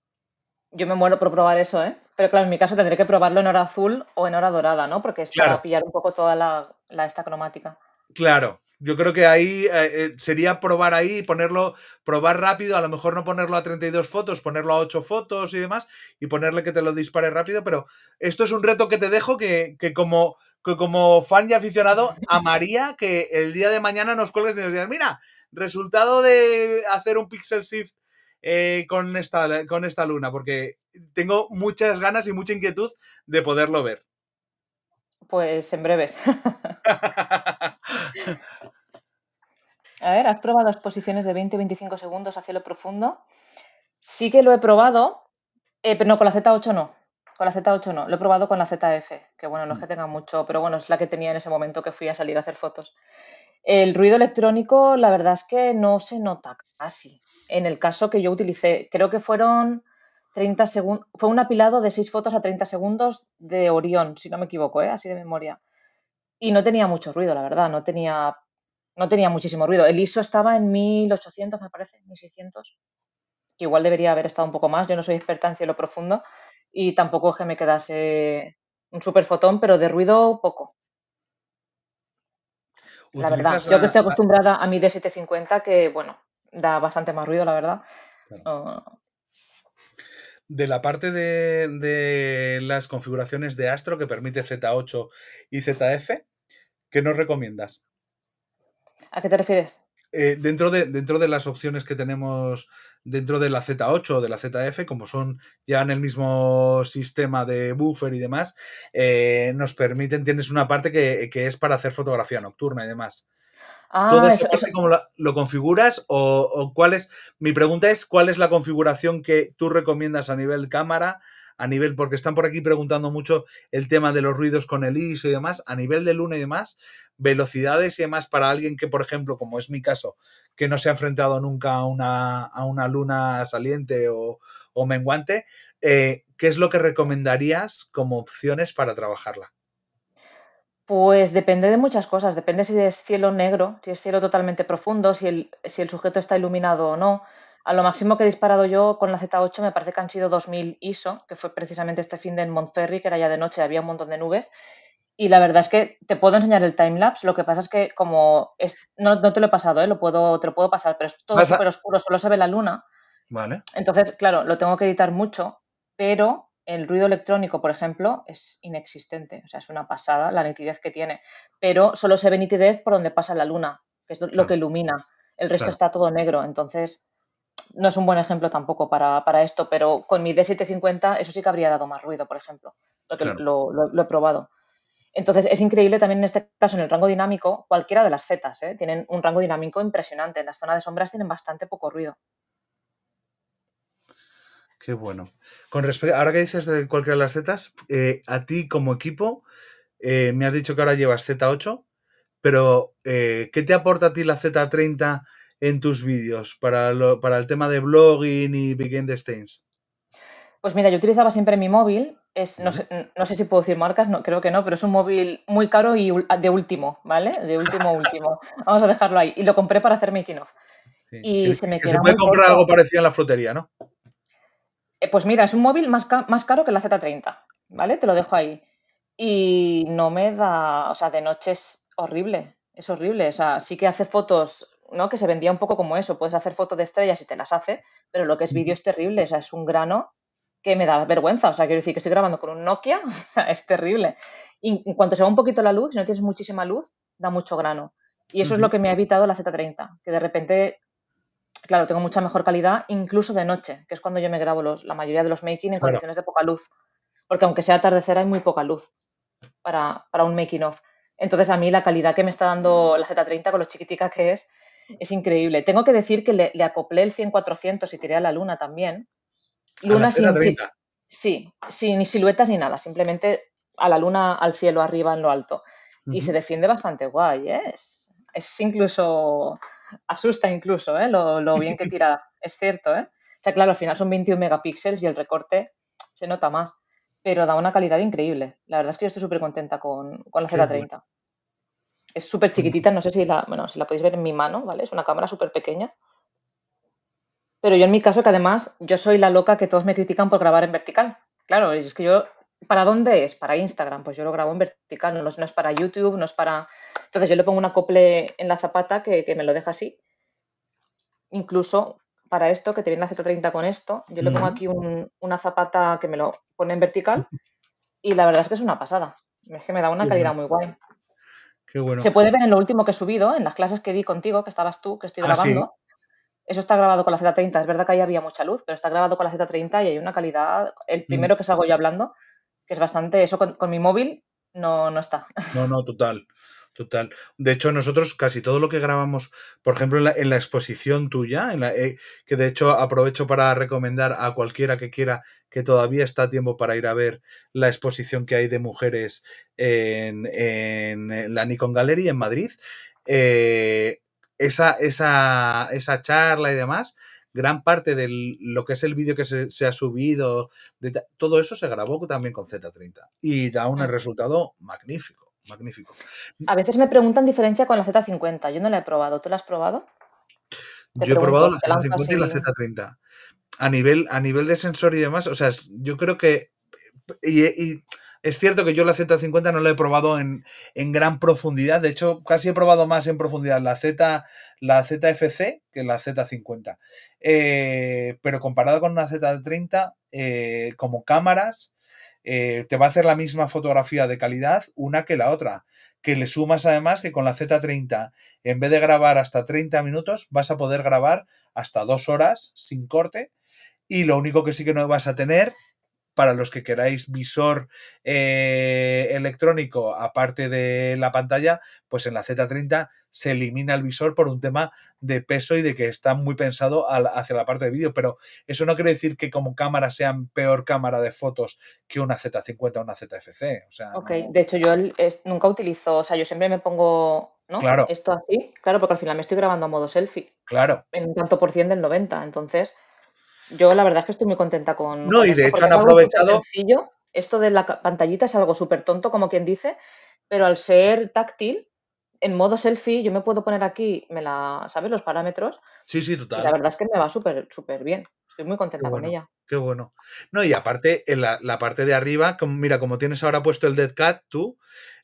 Yo me muero por probar eso, ¿eh? Pero claro, en mi caso tendré que probarlo en hora azul o en hora dorada, ¿no? Porque es para pillar un poco toda la esta cromática. Claro, yo creo que ahí eh, eh, sería probar ahí, ponerlo, probar rápido, a lo mejor no ponerlo a 32 fotos, ponerlo a 8 fotos y demás, y ponerle que te lo dispare rápido, pero esto es un reto que te dejo que, como, como fan y aficionado amaría que el día de mañana nos cuelgues y nos digas, mira, resultado de hacer un pixel shift eh, con, esta, con esta luna, porque tengo muchas ganas y mucha inquietud de poderlo ver. Pues en breves. A ver, ¿has probado exposiciones de 20 25 segundos hacia lo profundo? Sí que lo he probado, eh, pero no, con la Z8 no. Con la Z8 no, lo he probado con la ZF, que bueno, no es que tenga mucho, pero bueno, es la que tenía en ese momento que fui a salir a hacer fotos. El ruido electrónico, la verdad es que no se nota casi. En el caso que yo utilicé, creo que fueron 30 segundos, fue un apilado de 6 fotos a 30 segundos de Orión, si no me equivoco, ¿eh? así de memoria. Y no tenía mucho ruido, la verdad, no tenía no tenía muchísimo ruido. El ISO estaba en 1800, me parece, 1600, que igual debería haber estado un poco más. Yo no soy experta en cielo profundo y tampoco que me quedase un super fotón, pero de ruido poco. La verdad, yo que estoy acostumbrada a mi D750, que bueno, da bastante más ruido, la verdad. De la parte de, de las configuraciones de Astro que permite Z8 y ZF, ¿qué nos recomiendas? ¿A qué te refieres? Eh, dentro, de, dentro de las opciones que tenemos dentro de la Z8 o de la ZF, como son ya en el mismo sistema de buffer y demás, eh, nos permiten, tienes una parte que, es para hacer fotografía nocturna y demás. Ah, Todo eso, lo, configuras o, o cuál es? Mi pregunta es, ¿cuál es la configuración que tú recomiendas a nivel cámara a nivel, porque están por aquí preguntando mucho el tema de los ruidos con el ISO y demás, a nivel de luna y demás, velocidades y demás para alguien que, por ejemplo, como es mi caso, que no se ha enfrentado nunca a una, a una luna saliente o, menguante, eh, ¿qué es lo que recomendarías como opciones para trabajarla? Pues depende de muchas cosas, depende si es cielo negro, si es cielo totalmente profundo, si si el sujeto está iluminado o no, a lo máximo que he disparado yo con la Z8 me parece que han sido 2000 ISO, que fue precisamente este fin de en Montferri, que era ya de noche, había un montón de nubes. Y la verdad es que te puedo enseñar el timelapse, lo que pasa es que como es, no, te lo he pasado, ¿eh? lo puedo, te lo puedo pasar, pero es todo súper oscuro, solo se ve la luna. Vale. Entonces, claro, lo tengo que editar mucho, pero el ruido electrónico, por ejemplo, es inexistente, o sea, es una pasada la nitidez que tiene, pero solo se ve nitidez por donde pasa la luna, que es lo que ilumina, el resto está todo negro, entonces no es un buen ejemplo tampoco para, esto, pero con mi D750 eso sí que habría dado más ruido, por ejemplo, lo, he probado. Entonces, es increíble también en este caso, en el rango dinámico, cualquiera de las Zetas, ¿eh? tienen un rango dinámico impresionante. En la zona de sombras tienen bastante poco ruido. Qué bueno. Con respecto, ahora que dices de cualquiera de las Zetas, eh, a ti como equipo, eh, me has dicho que ahora llevas Z8, pero ¿qué te aporta a ti la Z30 en tus vídeos para, para el tema de blogging y the Stains? Pues mira, yo utilizaba siempre mi móvil. Es, no, sé, si puedo decir marcas, no, creo que no, pero es un móvil muy caro y de último, ¿vale? De último, último. Vamos a dejarlo ahí. Y lo compré para hacer making off. Y se me quedó. Se puede comprar algo parecido en la frutería, ¿no? Eh, pues mira, es un móvil más, más caro que la Z30, ¿vale? Te lo dejo ahí. Y no me da. O sea, de noche es horrible. Es horrible. O sea, sí que hace fotos ¿no? Que se vendía un poco como eso, puedes hacer fotos de estrellas y te las hace, pero lo que es vídeo es terrible, o sea, es un grano que me da vergüenza, o sea, quiero decir que estoy grabando con un Nokia, es terrible. Y en cuanto se va un poquito la luz, si no tienes muchísima luz, da mucho grano. Y eso es lo que me ha evitado la Z30, que de repente, claro, tengo mucha mejor calidad, incluso de noche, que es cuando yo me grabo la mayoría de los making en condiciones de poca luz. Porque aunque sea atardecer, hay muy poca luz para, para un making of. Entonces, a mí la calidad que me está dando la Z30, con lo chiquitica que es, es increíble. Tengo que decir que le, le acoplé el 100-400 y tiré a la luna también. Luna sin, sí, sí, ni siluetas ni nada, simplemente a la luna al cielo arriba en lo alto. Y se defiende bastante guay, ¿eh? es, es, incluso, asusta incluso, ¿eh? lo, bien que tira, es cierto. ¿eh? O sea, claro, al final son 21 megapíxeles y el recorte se nota más, pero da una calidad increíble. La verdad es que yo estoy súper contenta con, la Z30. Es súper chiquitita, no sé si la, si la podéis ver en mi mano, ¿vale? Es una cámara súper pequeña. Pero yo en mi caso, que además yo soy la loca que todos me critican por grabar en vertical. Claro, es que yo, ¿para dónde es? Para Instagram, pues yo lo grabo en vertical, no, es para YouTube, no es para... Entonces yo le pongo un acople en la zapata que, me lo deja así. Incluso para esto, que te viene la Z30 con esto, yo le pongo aquí una zapata que me lo pone en vertical y la verdad es que es una pasada. Es que me da una calidad muy guay. Se puede ver en lo último que he subido, en las clases que di contigo, que estabas tú, que estoy ah, grabando. Eso está grabado con la Z30. Es verdad que ahí había mucha luz, pero está grabado con la Z30 y hay una calidad. El primero mm. que salgo yo hablando, que es bastante. Eso con, con mi móvil no, no está. No, no, total. De hecho, nosotros casi todo lo que grabamos, por ejemplo, en la, exposición tuya, en la, eh, que de hecho aprovecho para recomendar a cualquiera que quiera que todavía está a tiempo para ir a ver la exposición que hay de mujeres en, la Nikon Gallery en Madrid. Eh, esa, esa, charla y demás, gran parte de lo que es el vídeo que se, ha subido, todo eso se grabó también con Z30 y da un mm. resultado magnífico magnífico. A veces me preguntan diferencia con la Z50. Yo no la he probado. ¿Tú la has probado? yo he probado la Z50 y la Z30. A nivel, a nivel de sensor y demás, o sea, yo creo que. Y, es cierto que yo la Z50 no la he probado en, gran profundidad. De hecho, casi he probado más en profundidad la Z, la ZFC que la Z50. Eh, pero comparado con una Z30, eh, como cámaras, eh, te va a hacer la misma fotografía de calidad una que la otra. Que le sumas además que con la Z30, en vez de grabar hasta 30 minutos, vas a poder grabar hasta dos horas sin corte. Y lo único que sí que no vas a tener para los que queráis visor eh, electrónico aparte de la pantalla, pues en la Z30 se elimina el visor por un tema de peso y de que está muy pensado hacia la parte de vídeo. Pero eso no quiere decir que como cámara sean peor cámara de fotos que una Z50 o una ZFC. O ok, de hecho yo nunca utilizo, o sea, yo siempre me pongo esto así, claro, porque al final me estoy grabando a modo selfie. Claro. En un tanto por cien del 90, entonces... Yo la verdad es que estoy muy contenta con. No, y de hecho han aprovechado. Esto de la pantallita es algo súper tonto, como quien dice, pero al ser táctil, en modo selfie, yo me puedo poner aquí, me la, ¿sabes? Los parámetros. Sí, sí, total. la verdad es que me va súper, súper bien. Estoy muy contenta con ella. Qué bueno. No, y aparte, en la, parte de arriba, mira, como tienes ahora puesto el Dead Cat, tú,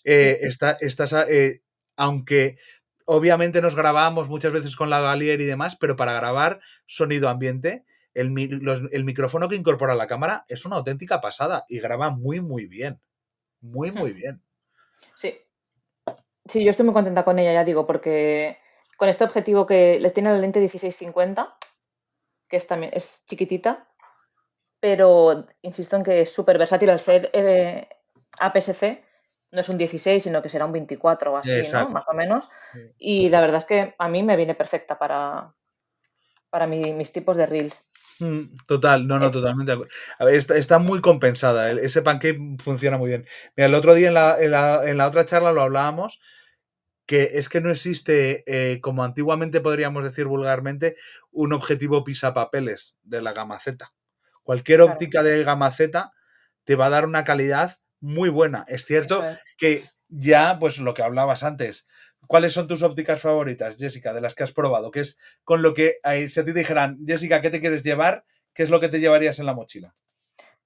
eh, está, estás, eh, aunque obviamente nos grabamos muchas veces con la Valier y demás, pero para grabar sonido ambiente el, micrófono que incorpora la cámara es una auténtica pasada y graba muy, muy bien. Muy, muy hmm. bien. Sí. Sí, yo estoy muy contenta con ella, ya digo, porque con este objetivo que les tiene la lente 1650, que es es chiquitita, pero insisto en que es súper versátil al ser eh, APS-C, no es un 16, sino que será un 24 o así, ¿no? Más o menos. Y la verdad es que a mí me viene perfecta para, para mis tipos de reels. Mm, total, no, no, eh, totalmente. está, muy compensada. Ese pancake funciona muy bien. el otro día en la, en la, otra charla lo hablábamos, que es que no existe, eh, como antiguamente podríamos decir vulgarmente, un objetivo pisapapeles de la gama Z. Cualquier óptica de gama Z te va a dar una calidad muy buena. Es cierto que ya, pues lo que hablabas antes, ¿Cuáles son tus ópticas favoritas, Jessica, de las que has probado? ¿Qué es con lo que, eh, si a ti te dijeran, Jessica, ¿qué te quieres llevar? ¿Qué es lo que te llevarías en la mochila?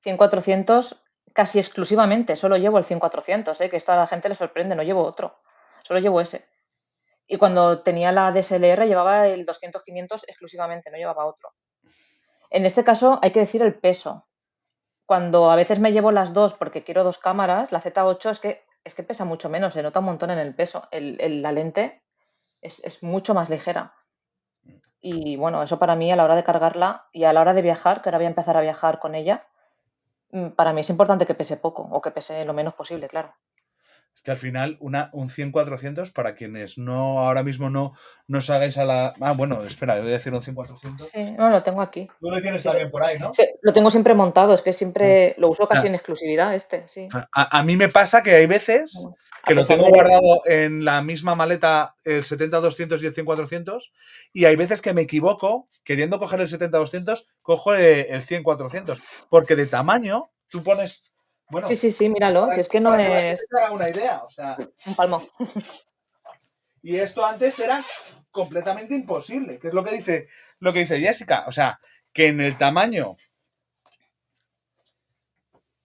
100-400 casi exclusivamente, solo llevo el 100-400, eh, que esto a la gente le sorprende, no llevo otro, solo llevo ese. Y cuando tenía la DSLR llevaba el 200-500 exclusivamente, no llevaba otro. En este caso hay que decir el peso. Cuando a veces me llevo las dos porque quiero dos cámaras, la Z8 es que es que pesa mucho menos, se nota un montón en el peso. la lente es, es, mucho más ligera. Y bueno, eso para mí a la hora de cargarla y a la hora de viajar, que ahora voy a empezar a viajar con ella, mm, para mí es importante que pese poco o que pese lo menos posible, claro. Es que al final una, un 100-400 para quienes no ahora mismo no, no hagáis a la... Ah, bueno, espera, voy a decir un 100-400. Sí, no, lo tengo aquí. Tú lo tienes también por ahí, ¿no? lo tengo siempre montado, es que siempre ah. lo uso casi ah. en exclusividad este, sí. Ah, a, mí me pasa que hay veces que lo tengo guardado en la misma maleta el 70-200 y el 100-400 y hay veces que me equivoco, queriendo coger el 70-200, cojo eh, el, el 100-400, porque de tamaño tú pones sí, sí, sí, míralo. es que no es. una idea, Un palmo. y esto antes era completamente imposible, que es lo que dice, lo que dice Jessica. O sea, que en el tamaño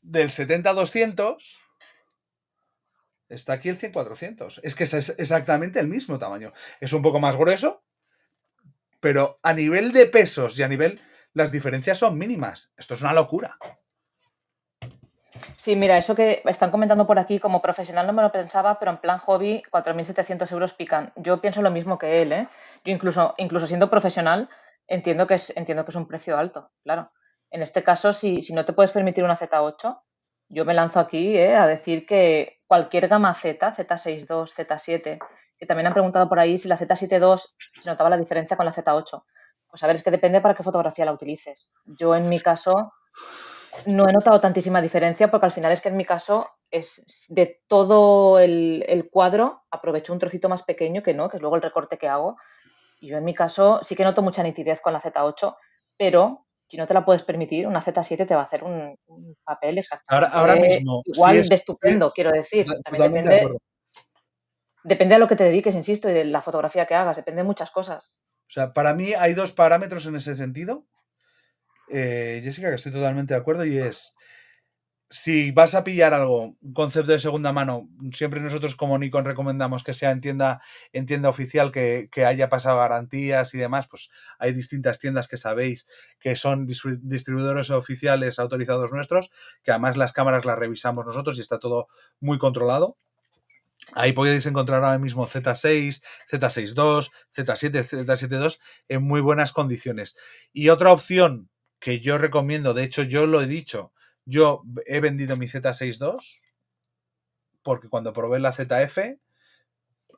del 70-200 está aquí el 100-400. Es que es exactamente el mismo tamaño. Es un poco más grueso, pero a nivel de pesos y a nivel. Las diferencias son mínimas. Esto es una locura. Sí, mira, eso que están comentando por aquí, como profesional no me lo pensaba, pero en plan hobby 4.700 euros pican. Yo pienso lo mismo que él, ¿eh? Yo incluso, incluso siendo profesional, entiendo que, es, entiendo que es un precio alto, claro. En este caso, si, no te puedes permitir una Z8, yo me lanzo aquí ¿eh? a decir que cualquier gama Z, Z62, Z7, que también han preguntado por ahí si la Z72 se notaba la diferencia con la Z8. Pues a ver, es que depende para qué fotografía la utilices. Yo en mi caso no he notado tantísima diferencia porque al final es que en mi caso es de todo el, cuadro aprovecho un trocito más pequeño que no, que es luego el recorte que hago. Y yo en mi caso sí que noto mucha nitidez con la Z8, pero si no te la puedes permitir, una Z7 te va a hacer un, papel exactamente ahora, mismo, igual de estupendo, quiero decir. depende, de depende de lo que te dediques, insisto, y de la fotografía que hagas, depende de muchas cosas. O sea, para mí hay dos parámetros en ese sentido eh, Jessica, que estoy totalmente de acuerdo y ah. es, si vas a pillar algo, un concepto de segunda mano, siempre nosotros como Nikon recomendamos que sea en tienda, tienda oficial, que, haya pasado garantías y demás, pues hay distintas tiendas que sabéis que son distribuidores oficiales autorizados nuestros, que además las cámaras las revisamos nosotros y está todo muy controlado. Ahí podéis encontrar ahora mismo Z6, z 62 Z7, z 72 en muy buenas condiciones. Y otra opción que yo recomiendo, de hecho yo lo he dicho, yo he vendido mi Z62 porque cuando probé la ZF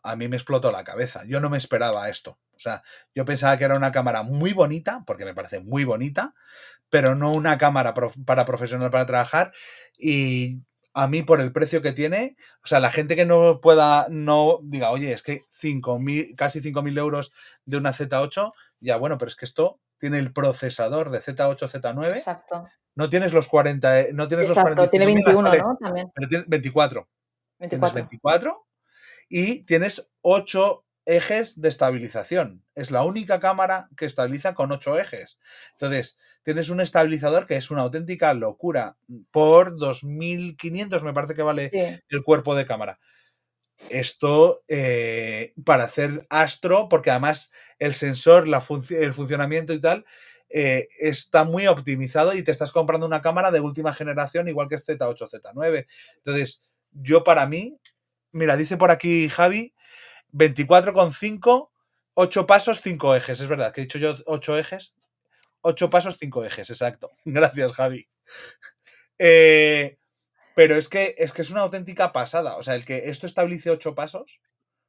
a mí me explotó la cabeza, yo no me esperaba esto. O sea, yo pensaba que era una cámara muy bonita, porque me parece muy bonita, pero no una cámara para profesional para trabajar. Y a mí por el precio que tiene, o sea, la gente que no pueda, no diga, oye, es que 5 casi 5.000 euros de una Z8, ya bueno, pero es que esto tiene el procesador de Z8, Z9. Exacto. No tienes los 40, eh, no tienes Exacto, los 40 tiene 21, ¿no? También. Pero tienes 24. 24. y tienes 8 ejes de estabilización. Es la única cámara que estabiliza con 8 ejes. Entonces, tienes un estabilizador que es una auténtica locura. Por 2.500 me parece que vale el cuerpo de cámara esto eh, para hacer astro, porque además el sensor, el funcionamiento y tal, eh, está muy optimizado y te estás comprando una cámara de última generación, igual que Z8, este Z9. Entonces, yo para mí, mira, dice por aquí Javi, 24,5, 8 pasos, 5 ejes. Es verdad, que he dicho yo 8 ejes. 8 pasos, 5 ejes, exacto. Gracias, Javi. Eh, pero es que, es que es una auténtica pasada. O sea, el que esto establece ocho pasos,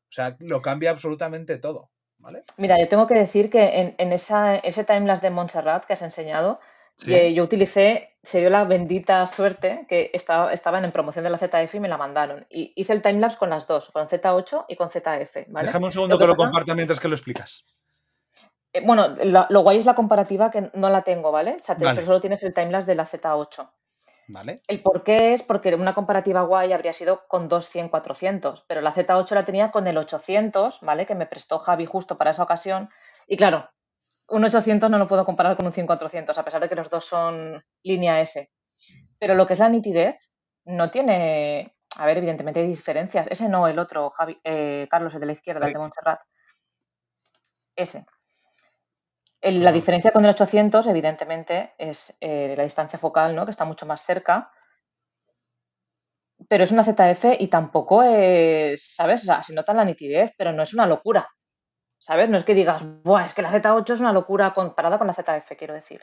o sea, lo cambia absolutamente todo. ¿vale? Mira, yo tengo que decir que en, ese timelapse de Montserrat que has enseñado, eh, yo utilicé, se dio la bendita suerte que estaba, estaban en promoción de la ZF y me la mandaron. Y hice el timelapse con las dos, con Z8 y con ZF. Déjame un segundo que, lo comparta mientras que lo explicas. Eh, bueno, lo, guay es la comparativa que no la tengo, ¿vale? O sea, tú solo tienes el timelapse de la Z8. ¿Vale? El por qué es porque una comparativa guay habría sido con 200 400, pero la Z8 la tenía con el 800, ¿vale? Que me prestó Javi justo para esa ocasión. Y claro, un 800 no lo puedo comparar con un 100, 400, a pesar de que los dos son línea S. Pero lo que es la nitidez no tiene... A ver, evidentemente hay diferencias. Ese no, el otro, eh, Carlos, el de la izquierda, el de Montserrat. Ese la diferencia con el 800, evidentemente, es eh, la distancia focal, ¿no? que está mucho más cerca. Pero es una ZF y tampoco es, ¿sabes? O sea, se nota la nitidez, pero no es una locura. ¿Sabes? No es que digas, Buah, es que la Z8 es una locura comparada con la ZF, quiero decir.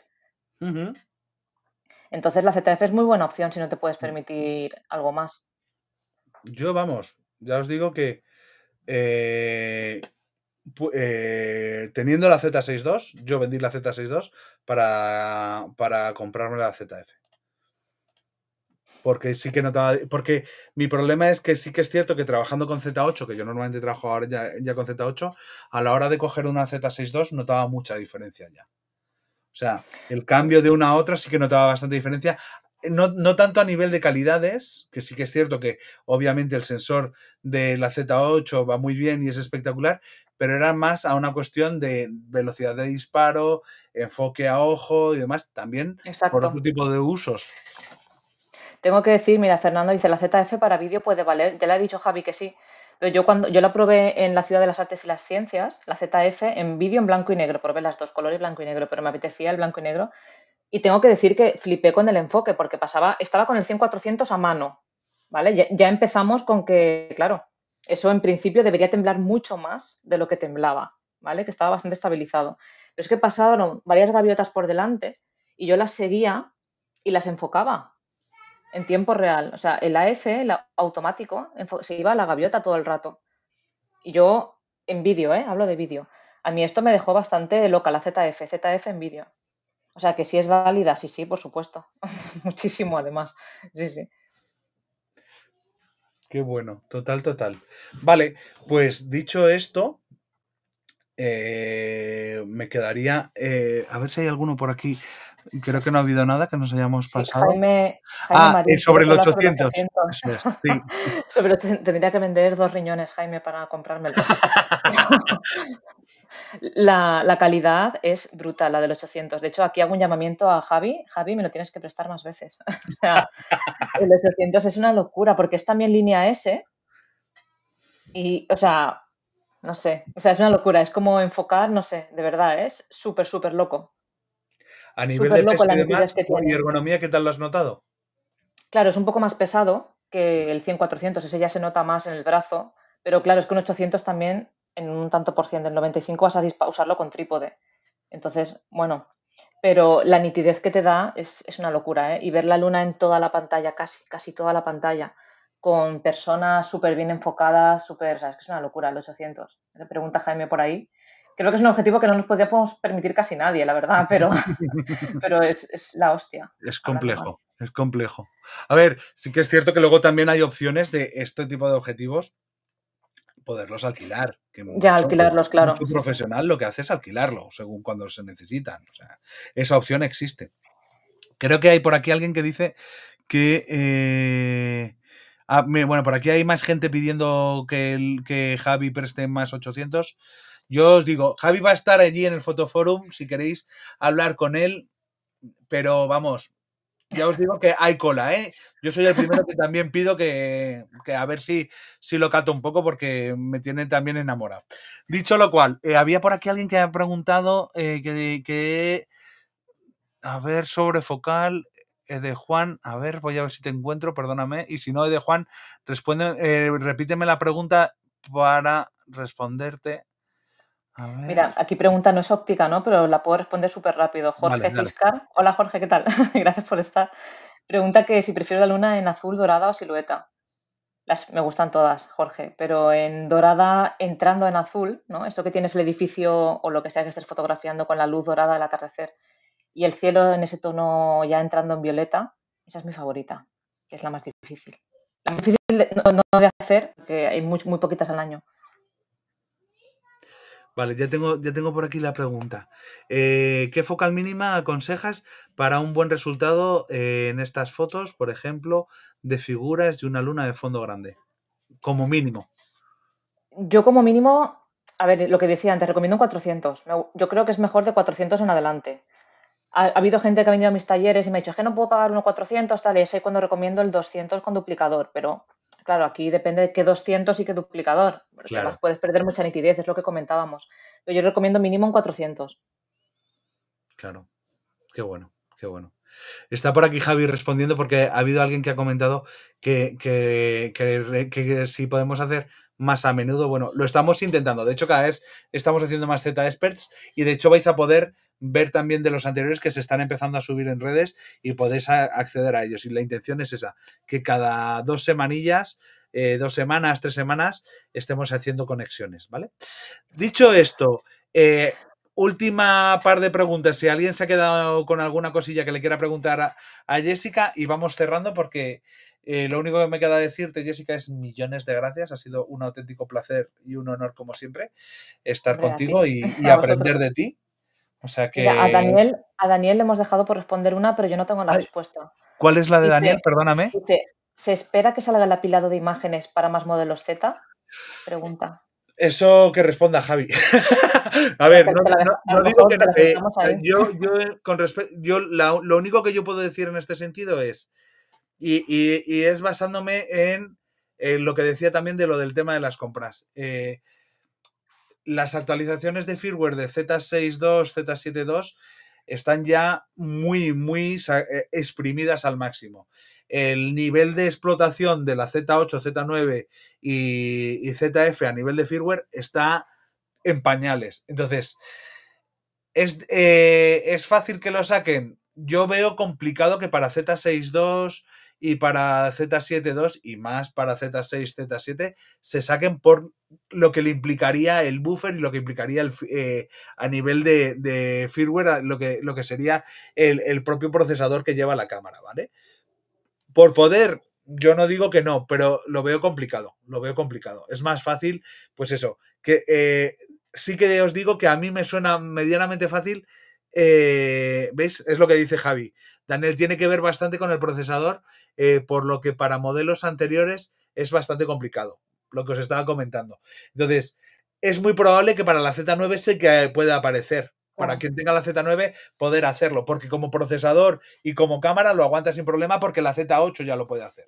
Entonces la ZF es muy buena opción si no te puedes permitir algo más. Yo, vamos, ya os digo que eh, eh, teniendo la Z62, yo vendí la Z62 para, para comprarme la ZF. Porque sí que notaba. Porque mi problema es que sí que es cierto que trabajando con Z8, que yo normalmente trabajo ahora ya, ya con Z8, a la hora de coger una Z62 notaba mucha diferencia ya. O sea, el cambio de una a otra sí que notaba bastante diferencia, no, tanto a nivel de calidades, que sí que es cierto que obviamente el sensor de la Z8 va muy bien y es espectacular, pero era más a una cuestión de velocidad de disparo, enfoque a ojo y demás, también por otro tipo de usos. Tengo que decir, mira, Fernando dice, la ZF para vídeo puede valer, ya le ha dicho Javi que sí, pero yo cuando yo la probé en la Ciudad de las Artes y las Ciencias, la ZF, en vídeo en blanco y negro, probé las dos colores, blanco y negro, pero me apetecía el blanco y negro y tengo que decir que flipé con el enfoque porque pasaba, estaba con el 100-400 a mano, ¿vale? Ya, empezamos con que, claro, eso en principio debería temblar mucho más de lo que temblaba, ¿vale? Que estaba bastante estabilizado. Pero es que pasaron varias gaviotas por delante y yo las seguía y las enfocaba en tiempo real. O sea, el AF, el automático, se iba a la gaviota todo el rato. Y yo en vídeo, ¿eh? Hablo de vídeo. A mí esto me dejó bastante loca, la ZF, ZF en vídeo. O sea que sí es válida, sí, sí, por supuesto. Muchísimo además. Sí, sí. Qué bueno, total, total. Vale, pues dicho esto, eh, me quedaría. Eh, a ver si hay alguno por aquí. Creo que no ha habido nada que nos hayamos pasado. Jaime, ah, eh, sobre el 800. tendría que vender dos riñones, Jaime, para comprármelo. la, calidad es brutal, la del 800. De hecho, aquí hago un llamamiento a Javi. Javi, me lo tienes que prestar más veces. el 800 es una locura porque es también línea S. Y, o sea, no sé, o sea, es una locura. Es como enfocar, no sé, de verdad, es súper, súper loco. A nivel de peso y, ergonomía, ¿qué tal lo has notado? Claro, es un poco más pesado que el 100-400, ese ya se nota más en el brazo, pero claro, es que un 800 también en un tanto por ciento, del 95, vas a usarlo con trípode. Entonces, bueno, pero la nitidez que te da es, una locura, ¿eh? Y ver la luna en toda la pantalla, casi, casi toda la pantalla, con personas súper bien enfocadas, súper, sabes es que es una locura el 800. Le pregunta Jaime por ahí. Creo que es un objetivo que no nos podíamos permitir casi nadie, la verdad, pero, pero es, es la hostia. Es complejo, es complejo. A ver, sí que es cierto que luego también hay opciones de este tipo de objetivos poderlos alquilar. Que mucho, ya, alquilarlos, claro. Un profesional lo que hace es alquilarlo, según cuando se necesitan. O sea, esa opción existe. Creo que hay por aquí alguien que dice que... Eh, ah, bueno, por aquí hay más gente pidiendo que, que Javi preste más 800. Yo os digo, Javi va a estar allí en el Fotoforum si queréis hablar con él, pero vamos, ya os digo que hay cola, ¿eh? Yo soy el primero que también pido que, a ver si, si lo cato un poco porque me tiene también enamorado. Dicho lo cual, eh, había por aquí alguien que ha preguntado eh, que, que, a ver, sobre focal es eh, de Juan, a ver, voy a ver si te encuentro, perdóname, y si no, de Juan, responde, repíteme la pregunta para responderte. Mira, aquí pregunta no es óptica, ¿no? Pero la puedo responder súper rápido. Jorge Hola Jorge, ¿qué tal? Gracias por estar. Pregunta que si prefiero la luna en azul, dorada o silueta. Las, me gustan todas, Jorge, pero en dorada entrando en azul, ¿no? Esto que tienes el edificio o lo que sea que estés fotografiando con la luz dorada del atardecer y el cielo en ese tono ya entrando en violeta, esa es mi favorita, que es la más difícil. La más difícil de, no, de hacer, porque hay muy poquitas al año. Vale, ya tengo, ya tengo por aquí la pregunta. Eh, ¿Qué focal mínima aconsejas para un buen resultado eh, en estas fotos, por ejemplo, de figuras de una luna de fondo grande? Como mínimo. Yo como mínimo, a ver, lo que decía antes, recomiendo un 400. Yo creo que es mejor de 400 en adelante. Ha, habido gente que ha venido a mis talleres y me ha dicho, que no puedo pagar uno 400, tal, y ese cuando recomiendo el 200 con duplicador, pero Claro, aquí depende de qué 200 y qué duplicador. claro. puedes perder mucha nitidez, es lo que comentábamos. Pero yo recomiendo mínimo un 400. Claro, qué bueno, qué bueno. Está por aquí Javi respondiendo porque ha habido alguien que ha comentado que, que, si podemos hacer más a menudo. Bueno, lo estamos intentando. De hecho, cada vez estamos haciendo más Z Experts y de hecho vais a poder ver también de los anteriores que se están empezando a subir en redes y podéis acceder a ellos. Y la intención es esa, que cada dos semanillas eh, dos semanas, tres semanas, estemos haciendo conexiones, ¿vale? Dicho esto, eh, Última par de preguntas. Si alguien se ha quedado con alguna cosilla que le quiera preguntar a, Jessica y vamos cerrando porque eh, lo único que me queda decirte, Jessica, es millones de gracias. Ha sido un auténtico placer y un honor, como siempre, estar contigo y, aprender de ti. O sea que... a, Daniel, a Daniel le hemos dejado por responder una, pero yo no tengo la respuesta. ¿Cuál es la de Daniel? Perdóname. ¿se espera que salga el apilado de imágenes para más modelos Z? Pregunta. Eso que responda Javi. a ver, no, digo que eh, yo, eh, lo único que yo puedo decir en este sentido es y, es basándome en, lo que decía también de lo del tema de las compras. Eh, las actualizaciones de firmware de Z6.2, Z7.2 están ya muy, muy eh, exprimidas al máximo. El nivel de explotación de la Z8, Z9 y, ZF a nivel de firmware está en pañales. Entonces, es, eh, es fácil que lo saquen. Yo veo complicado que para Z62 y para Z7 y más para Z6, Z7 se saquen por lo que le implicaría el buffer y lo que implicaría el, eh, a nivel de, firmware lo que, lo que sería el, propio procesador que lleva la cámara, ¿vale? Por poder yo no digo que no, pero lo veo complicado, lo veo complicado. Es más fácil, pues eso, que eh, sí que os digo que a mí me suena medianamente fácil, eh, ¿veis? Es lo que dice Javi, Daniel tiene que ver bastante con el procesador, eh, por lo que para modelos anteriores es bastante complicado, lo que os estaba comentando. Entonces, es muy probable que para la Z9 se que pueda aparecer. Para oh. quien tenga la Z9, poder hacerlo, porque como procesador y como cámara lo aguanta sin problema, porque la Z8 ya lo puede hacer.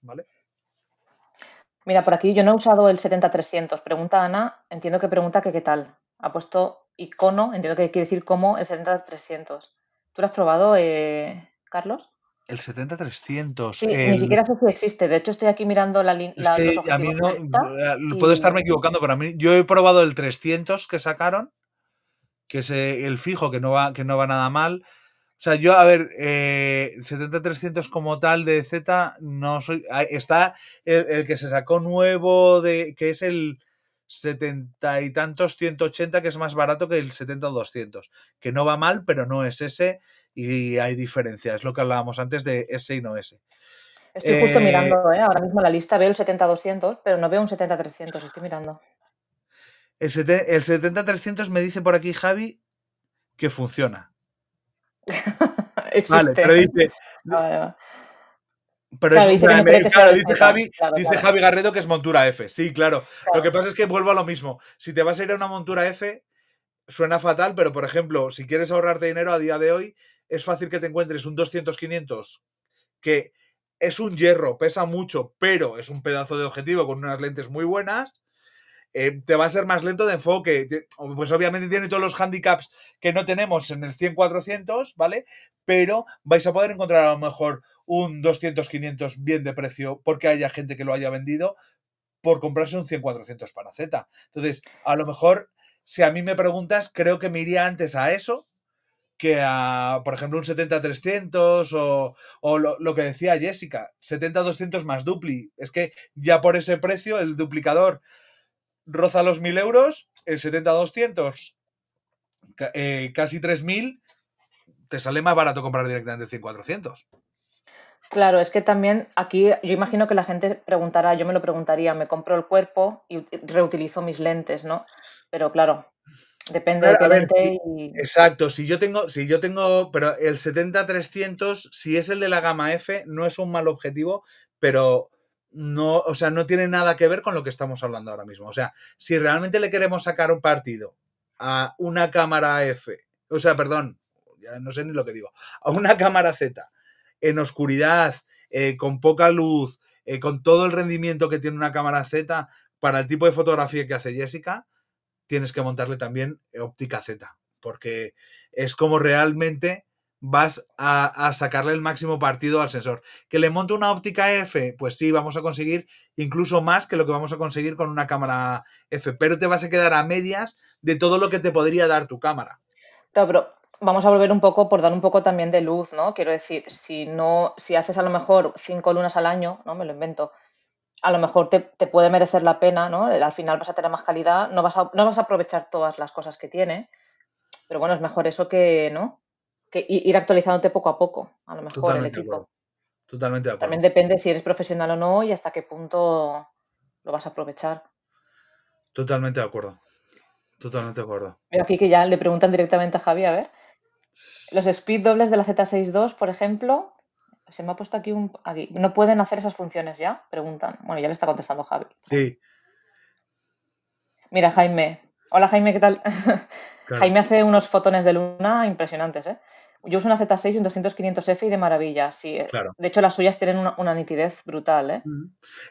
¿Vale? Mira, por aquí yo no he usado el 70300. Pregunta Ana, entiendo que pregunta que qué tal. Ha puesto icono, entiendo que quiere decir cómo el 70300. ¿Tú lo has probado, eh, Carlos? El 70-300. Sí, Ni siquiera sé si existe. De hecho, estoy aquí mirando la línea. Es a mí no. Eh, puedo estarme equivocando, pero a mí. Yo he probado el 300 que sacaron, que es eh, el fijo, que no va, que no va nada mal. O sea, yo, a ver, eh, 70 como tal de Z, no soy. Está el, el, que se sacó nuevo, de que es el 70 y tantos, 180, que es más barato que el 70-200, que no va mal, pero no es ese y hay diferencia. es lo que hablábamos antes de ese y no ese. Estoy justo eh mirando, ¿eh? ahora mismo la lista veo el 70-200, pero no veo un 70-300, estoy mirando. El, 70-300 me dice por aquí Javi que funciona. vale, pero dice, Pero es, dice, dice, Javi, dice Javi Garredo que es montura F. Sí, claro. Lo que pasa es que vuelvo a lo mismo. Si te vas a ir a una montura F, suena fatal, pero por ejemplo, si quieres ahorrarte dinero a día de hoy, es fácil que te encuentres un 200-500 que es un hierro, pesa mucho, pero es un pedazo de objetivo con unas lentes muy buenas eh, te va a ser más lento de enfoque. Pues obviamente tiene todos los handicaps que no tenemos en el 100-400, ¿vale? Pero vais a poder encontrar a lo mejor un 200-500 bien de precio porque haya gente que lo haya vendido por comprarse un 100-400 para Z. Entonces, a lo mejor, si a mí me preguntas, creo que me iría antes a eso que a, por ejemplo, un 70-300 o, lo, que decía Jessica, 70-200 más dupli. Es que ya por ese precio el duplicador roza los 1.000 euros, el 70-200, eh, casi 3.000, te sale más barato comprar directamente el 100-400. Claro, es que también aquí yo imagino que la gente preguntará, yo me lo preguntaría, me compro el cuerpo y reutilizo mis lentes, ¿no? Pero claro, depende de qué lente y... Exacto, si yo tengo, si yo tengo, pero el 70-300, si es el de la gama F, no es un mal objetivo, pero no, o sea, no tiene nada que ver con lo que estamos hablando ahora mismo. O sea, si realmente le queremos sacar un partido a una cámara F, o sea, perdón, ya no sé ni lo que digo, a una cámara Z en oscuridad, eh, con poca luz, eh, con todo el rendimiento que tiene una cámara Z, para el tipo de fotografía que hace Jessica, tienes que montarle también óptica Z, porque es como realmente vas a, sacarle el máximo partido al sensor. ¿Que le monte una óptica F? Pues sí, vamos a conseguir incluso más que lo que vamos a conseguir con una cámara F, pero te vas a quedar a medias de todo lo que te podría dar tu cámara. Claro, pero vamos a volver un poco por dar un poco también de luz, ¿no? Quiero decir, si no, si haces a lo mejor cinco lunas al año, ¿no? Me lo invento. A lo mejor te, puede merecer la pena, ¿no? Al final vas a tener más calidad, no vas no vas a aprovechar todas las cosas que tiene, pero bueno, es mejor eso que, ¿no? ir actualizándote poco a poco, a lo mejor el equipo. Totalmente de acuerdo. También depende si eres profesional o no y hasta qué punto lo vas a aprovechar. Totalmente de acuerdo. Totalmente de acuerdo. aquí que ya le preguntan directamente a Javi, a ver. Los speed dobles de la Z62, por ejemplo, se me ha puesto aquí un. Aquí. ¿No pueden hacer esas funciones ya? Preguntan. Bueno, ya le está contestando Javi. Sí. Mira, Jaime. Hola, Jaime, ¿qué tal? Jaime hace unos fotones de luna impresionantes, ¿eh? Yo uso una Z6 un 200-500F y de maravilla, sí. Eh. De hecho, las suyas tienen una, nitidez brutal, eh.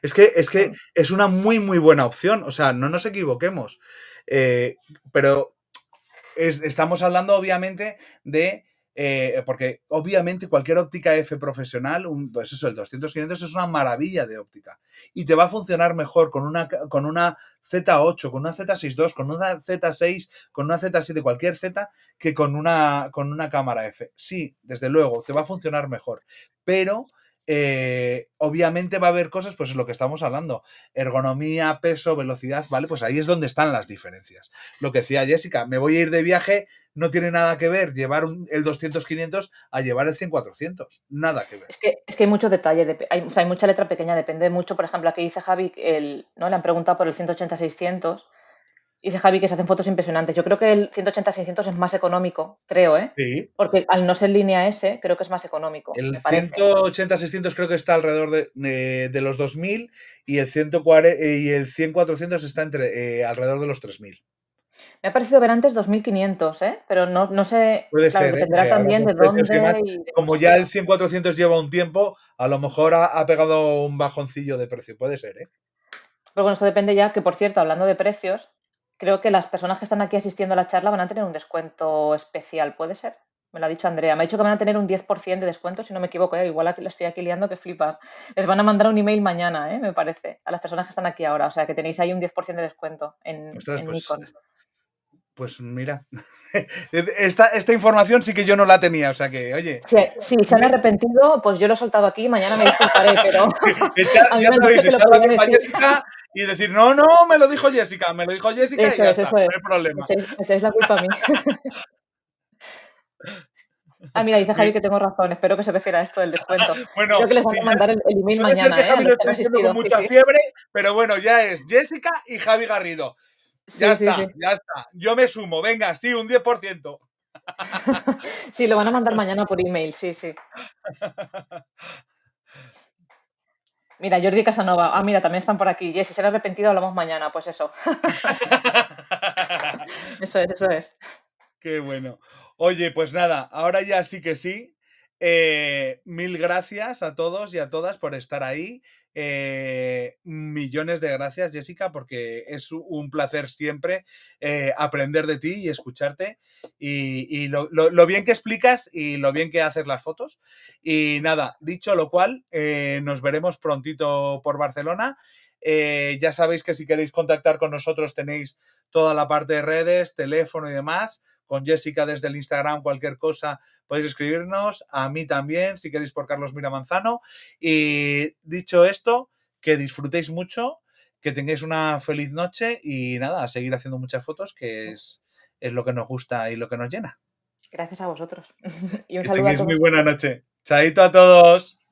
Es que, es que es una muy, muy buena opción. O sea, no nos equivoquemos. Eh, pero estamos hablando, obviamente, de eh, porque obviamente cualquier óptica F profesional, pues eso, el 200-500 es una maravilla de óptica y te va a funcionar mejor con una, con una Z8, con una Z62, con una Z6, con una Z7, cualquier Z, que con una, con una cámara F. Sí, desde luego, te va a funcionar mejor, pero eh, obviamente va a haber cosas, pues es lo que estamos hablando, ergonomía, peso, velocidad, ¿vale? Pues ahí es donde están las diferencias. Lo que decía Jessica, me voy a ir de viaje, no tiene nada que ver llevar el 200-500 a llevar el 100-400, nada que ver. Es que, es que hay mucho detalle, de, hay, mucha letra pequeña, depende mucho, por ejemplo, aquí dice Javi, el, ¿no? le han preguntado por el 180-600 dice Javi que se hacen fotos impresionantes. Yo creo que el 180-600 es más económico, creo, ¿eh? Sí. Porque al no ser línea S, creo que es más económico. El 180-600 creo que está alrededor de, eh, los 2.000 y el, eh, el 100-400 está entre, eh, alrededor de los 3.000. Me ha parecido ver antes 2.500, ¿eh? Pero no, no sé... Puede ser, dependerá también de dónde... como ya el 100-400 lleva un tiempo, a lo mejor ha, ha pegado un bajoncillo de precio. Puede ser, ¿eh? Pero bueno, eso depende ya, que por cierto, hablando de precios, creo que las personas que están aquí asistiendo a la charla van a tener un descuento especial, ¿puede ser? Me lo ha dicho Andrea. Me ha dicho que van a tener un 10% de descuento, si no me equivoco. ¿eh? Igual aquí, lo estoy aquí liando que flipas. Les van a mandar un email mañana, ¿eh? me parece, a las personas que están aquí ahora. O sea, que tenéis ahí un 10% de descuento en, pues, Nikon. Pues mira, esta, esta, información sí que yo no la tenía, o sea que, oye. Sí, se han arrepentido, pues yo lo he soltado aquí, mañana me disculparé, pero. Echar, ya sabéis, la culpa a Jessica y decir, no, no, me lo dijo Jessica, me lo dijo Jessica eso y ya es, está, no hay problema. Echáis, la culpa a mí. Ah, mira, dice Javi que tengo razón. Espero que se refiera a esto del descuento. bueno, Creo que les voy a mandar el, email mañana. Que Javi ¿eh? lo está asistido. con mucha fiebre, pero bueno, ya es Jessica y Javi Garrido ya está, ya está. Yo me sumo, venga, sí, un 10%. sí, lo van a mandar mañana por email, sí, sí. Mira, Jordi Casanova. Ah, mira, también están por aquí. Jess, si ha arrepentido, hablamos mañana. Pues eso. eso es, eso es. Qué bueno. Oye, pues nada, ahora ya sí que sí. Eh, mil gracias a todos y a todas por estar ahí. Eh, millones de gracias, Jessica, porque es un placer siempre eh, aprender de ti y escucharte y, lo, bien que explicas y lo bien que haces las fotos. Y nada, dicho lo cual, eh, nos veremos prontito por Barcelona. ya sabéis que si queréis contactar con nosotros tenéis toda la parte de redes, teléfono y demás con Jessica desde el Instagram, cualquier cosa, podéis escribirnos, a mí también, si queréis por Carlos Mira Manzano. Y dicho esto, que disfrutéis mucho, que tengáis una feliz noche y nada, a seguir haciendo muchas fotos, que es, es lo que nos gusta y lo que nos llena. Gracias a vosotros. y un saludo muy buena noche. Chaito a todos.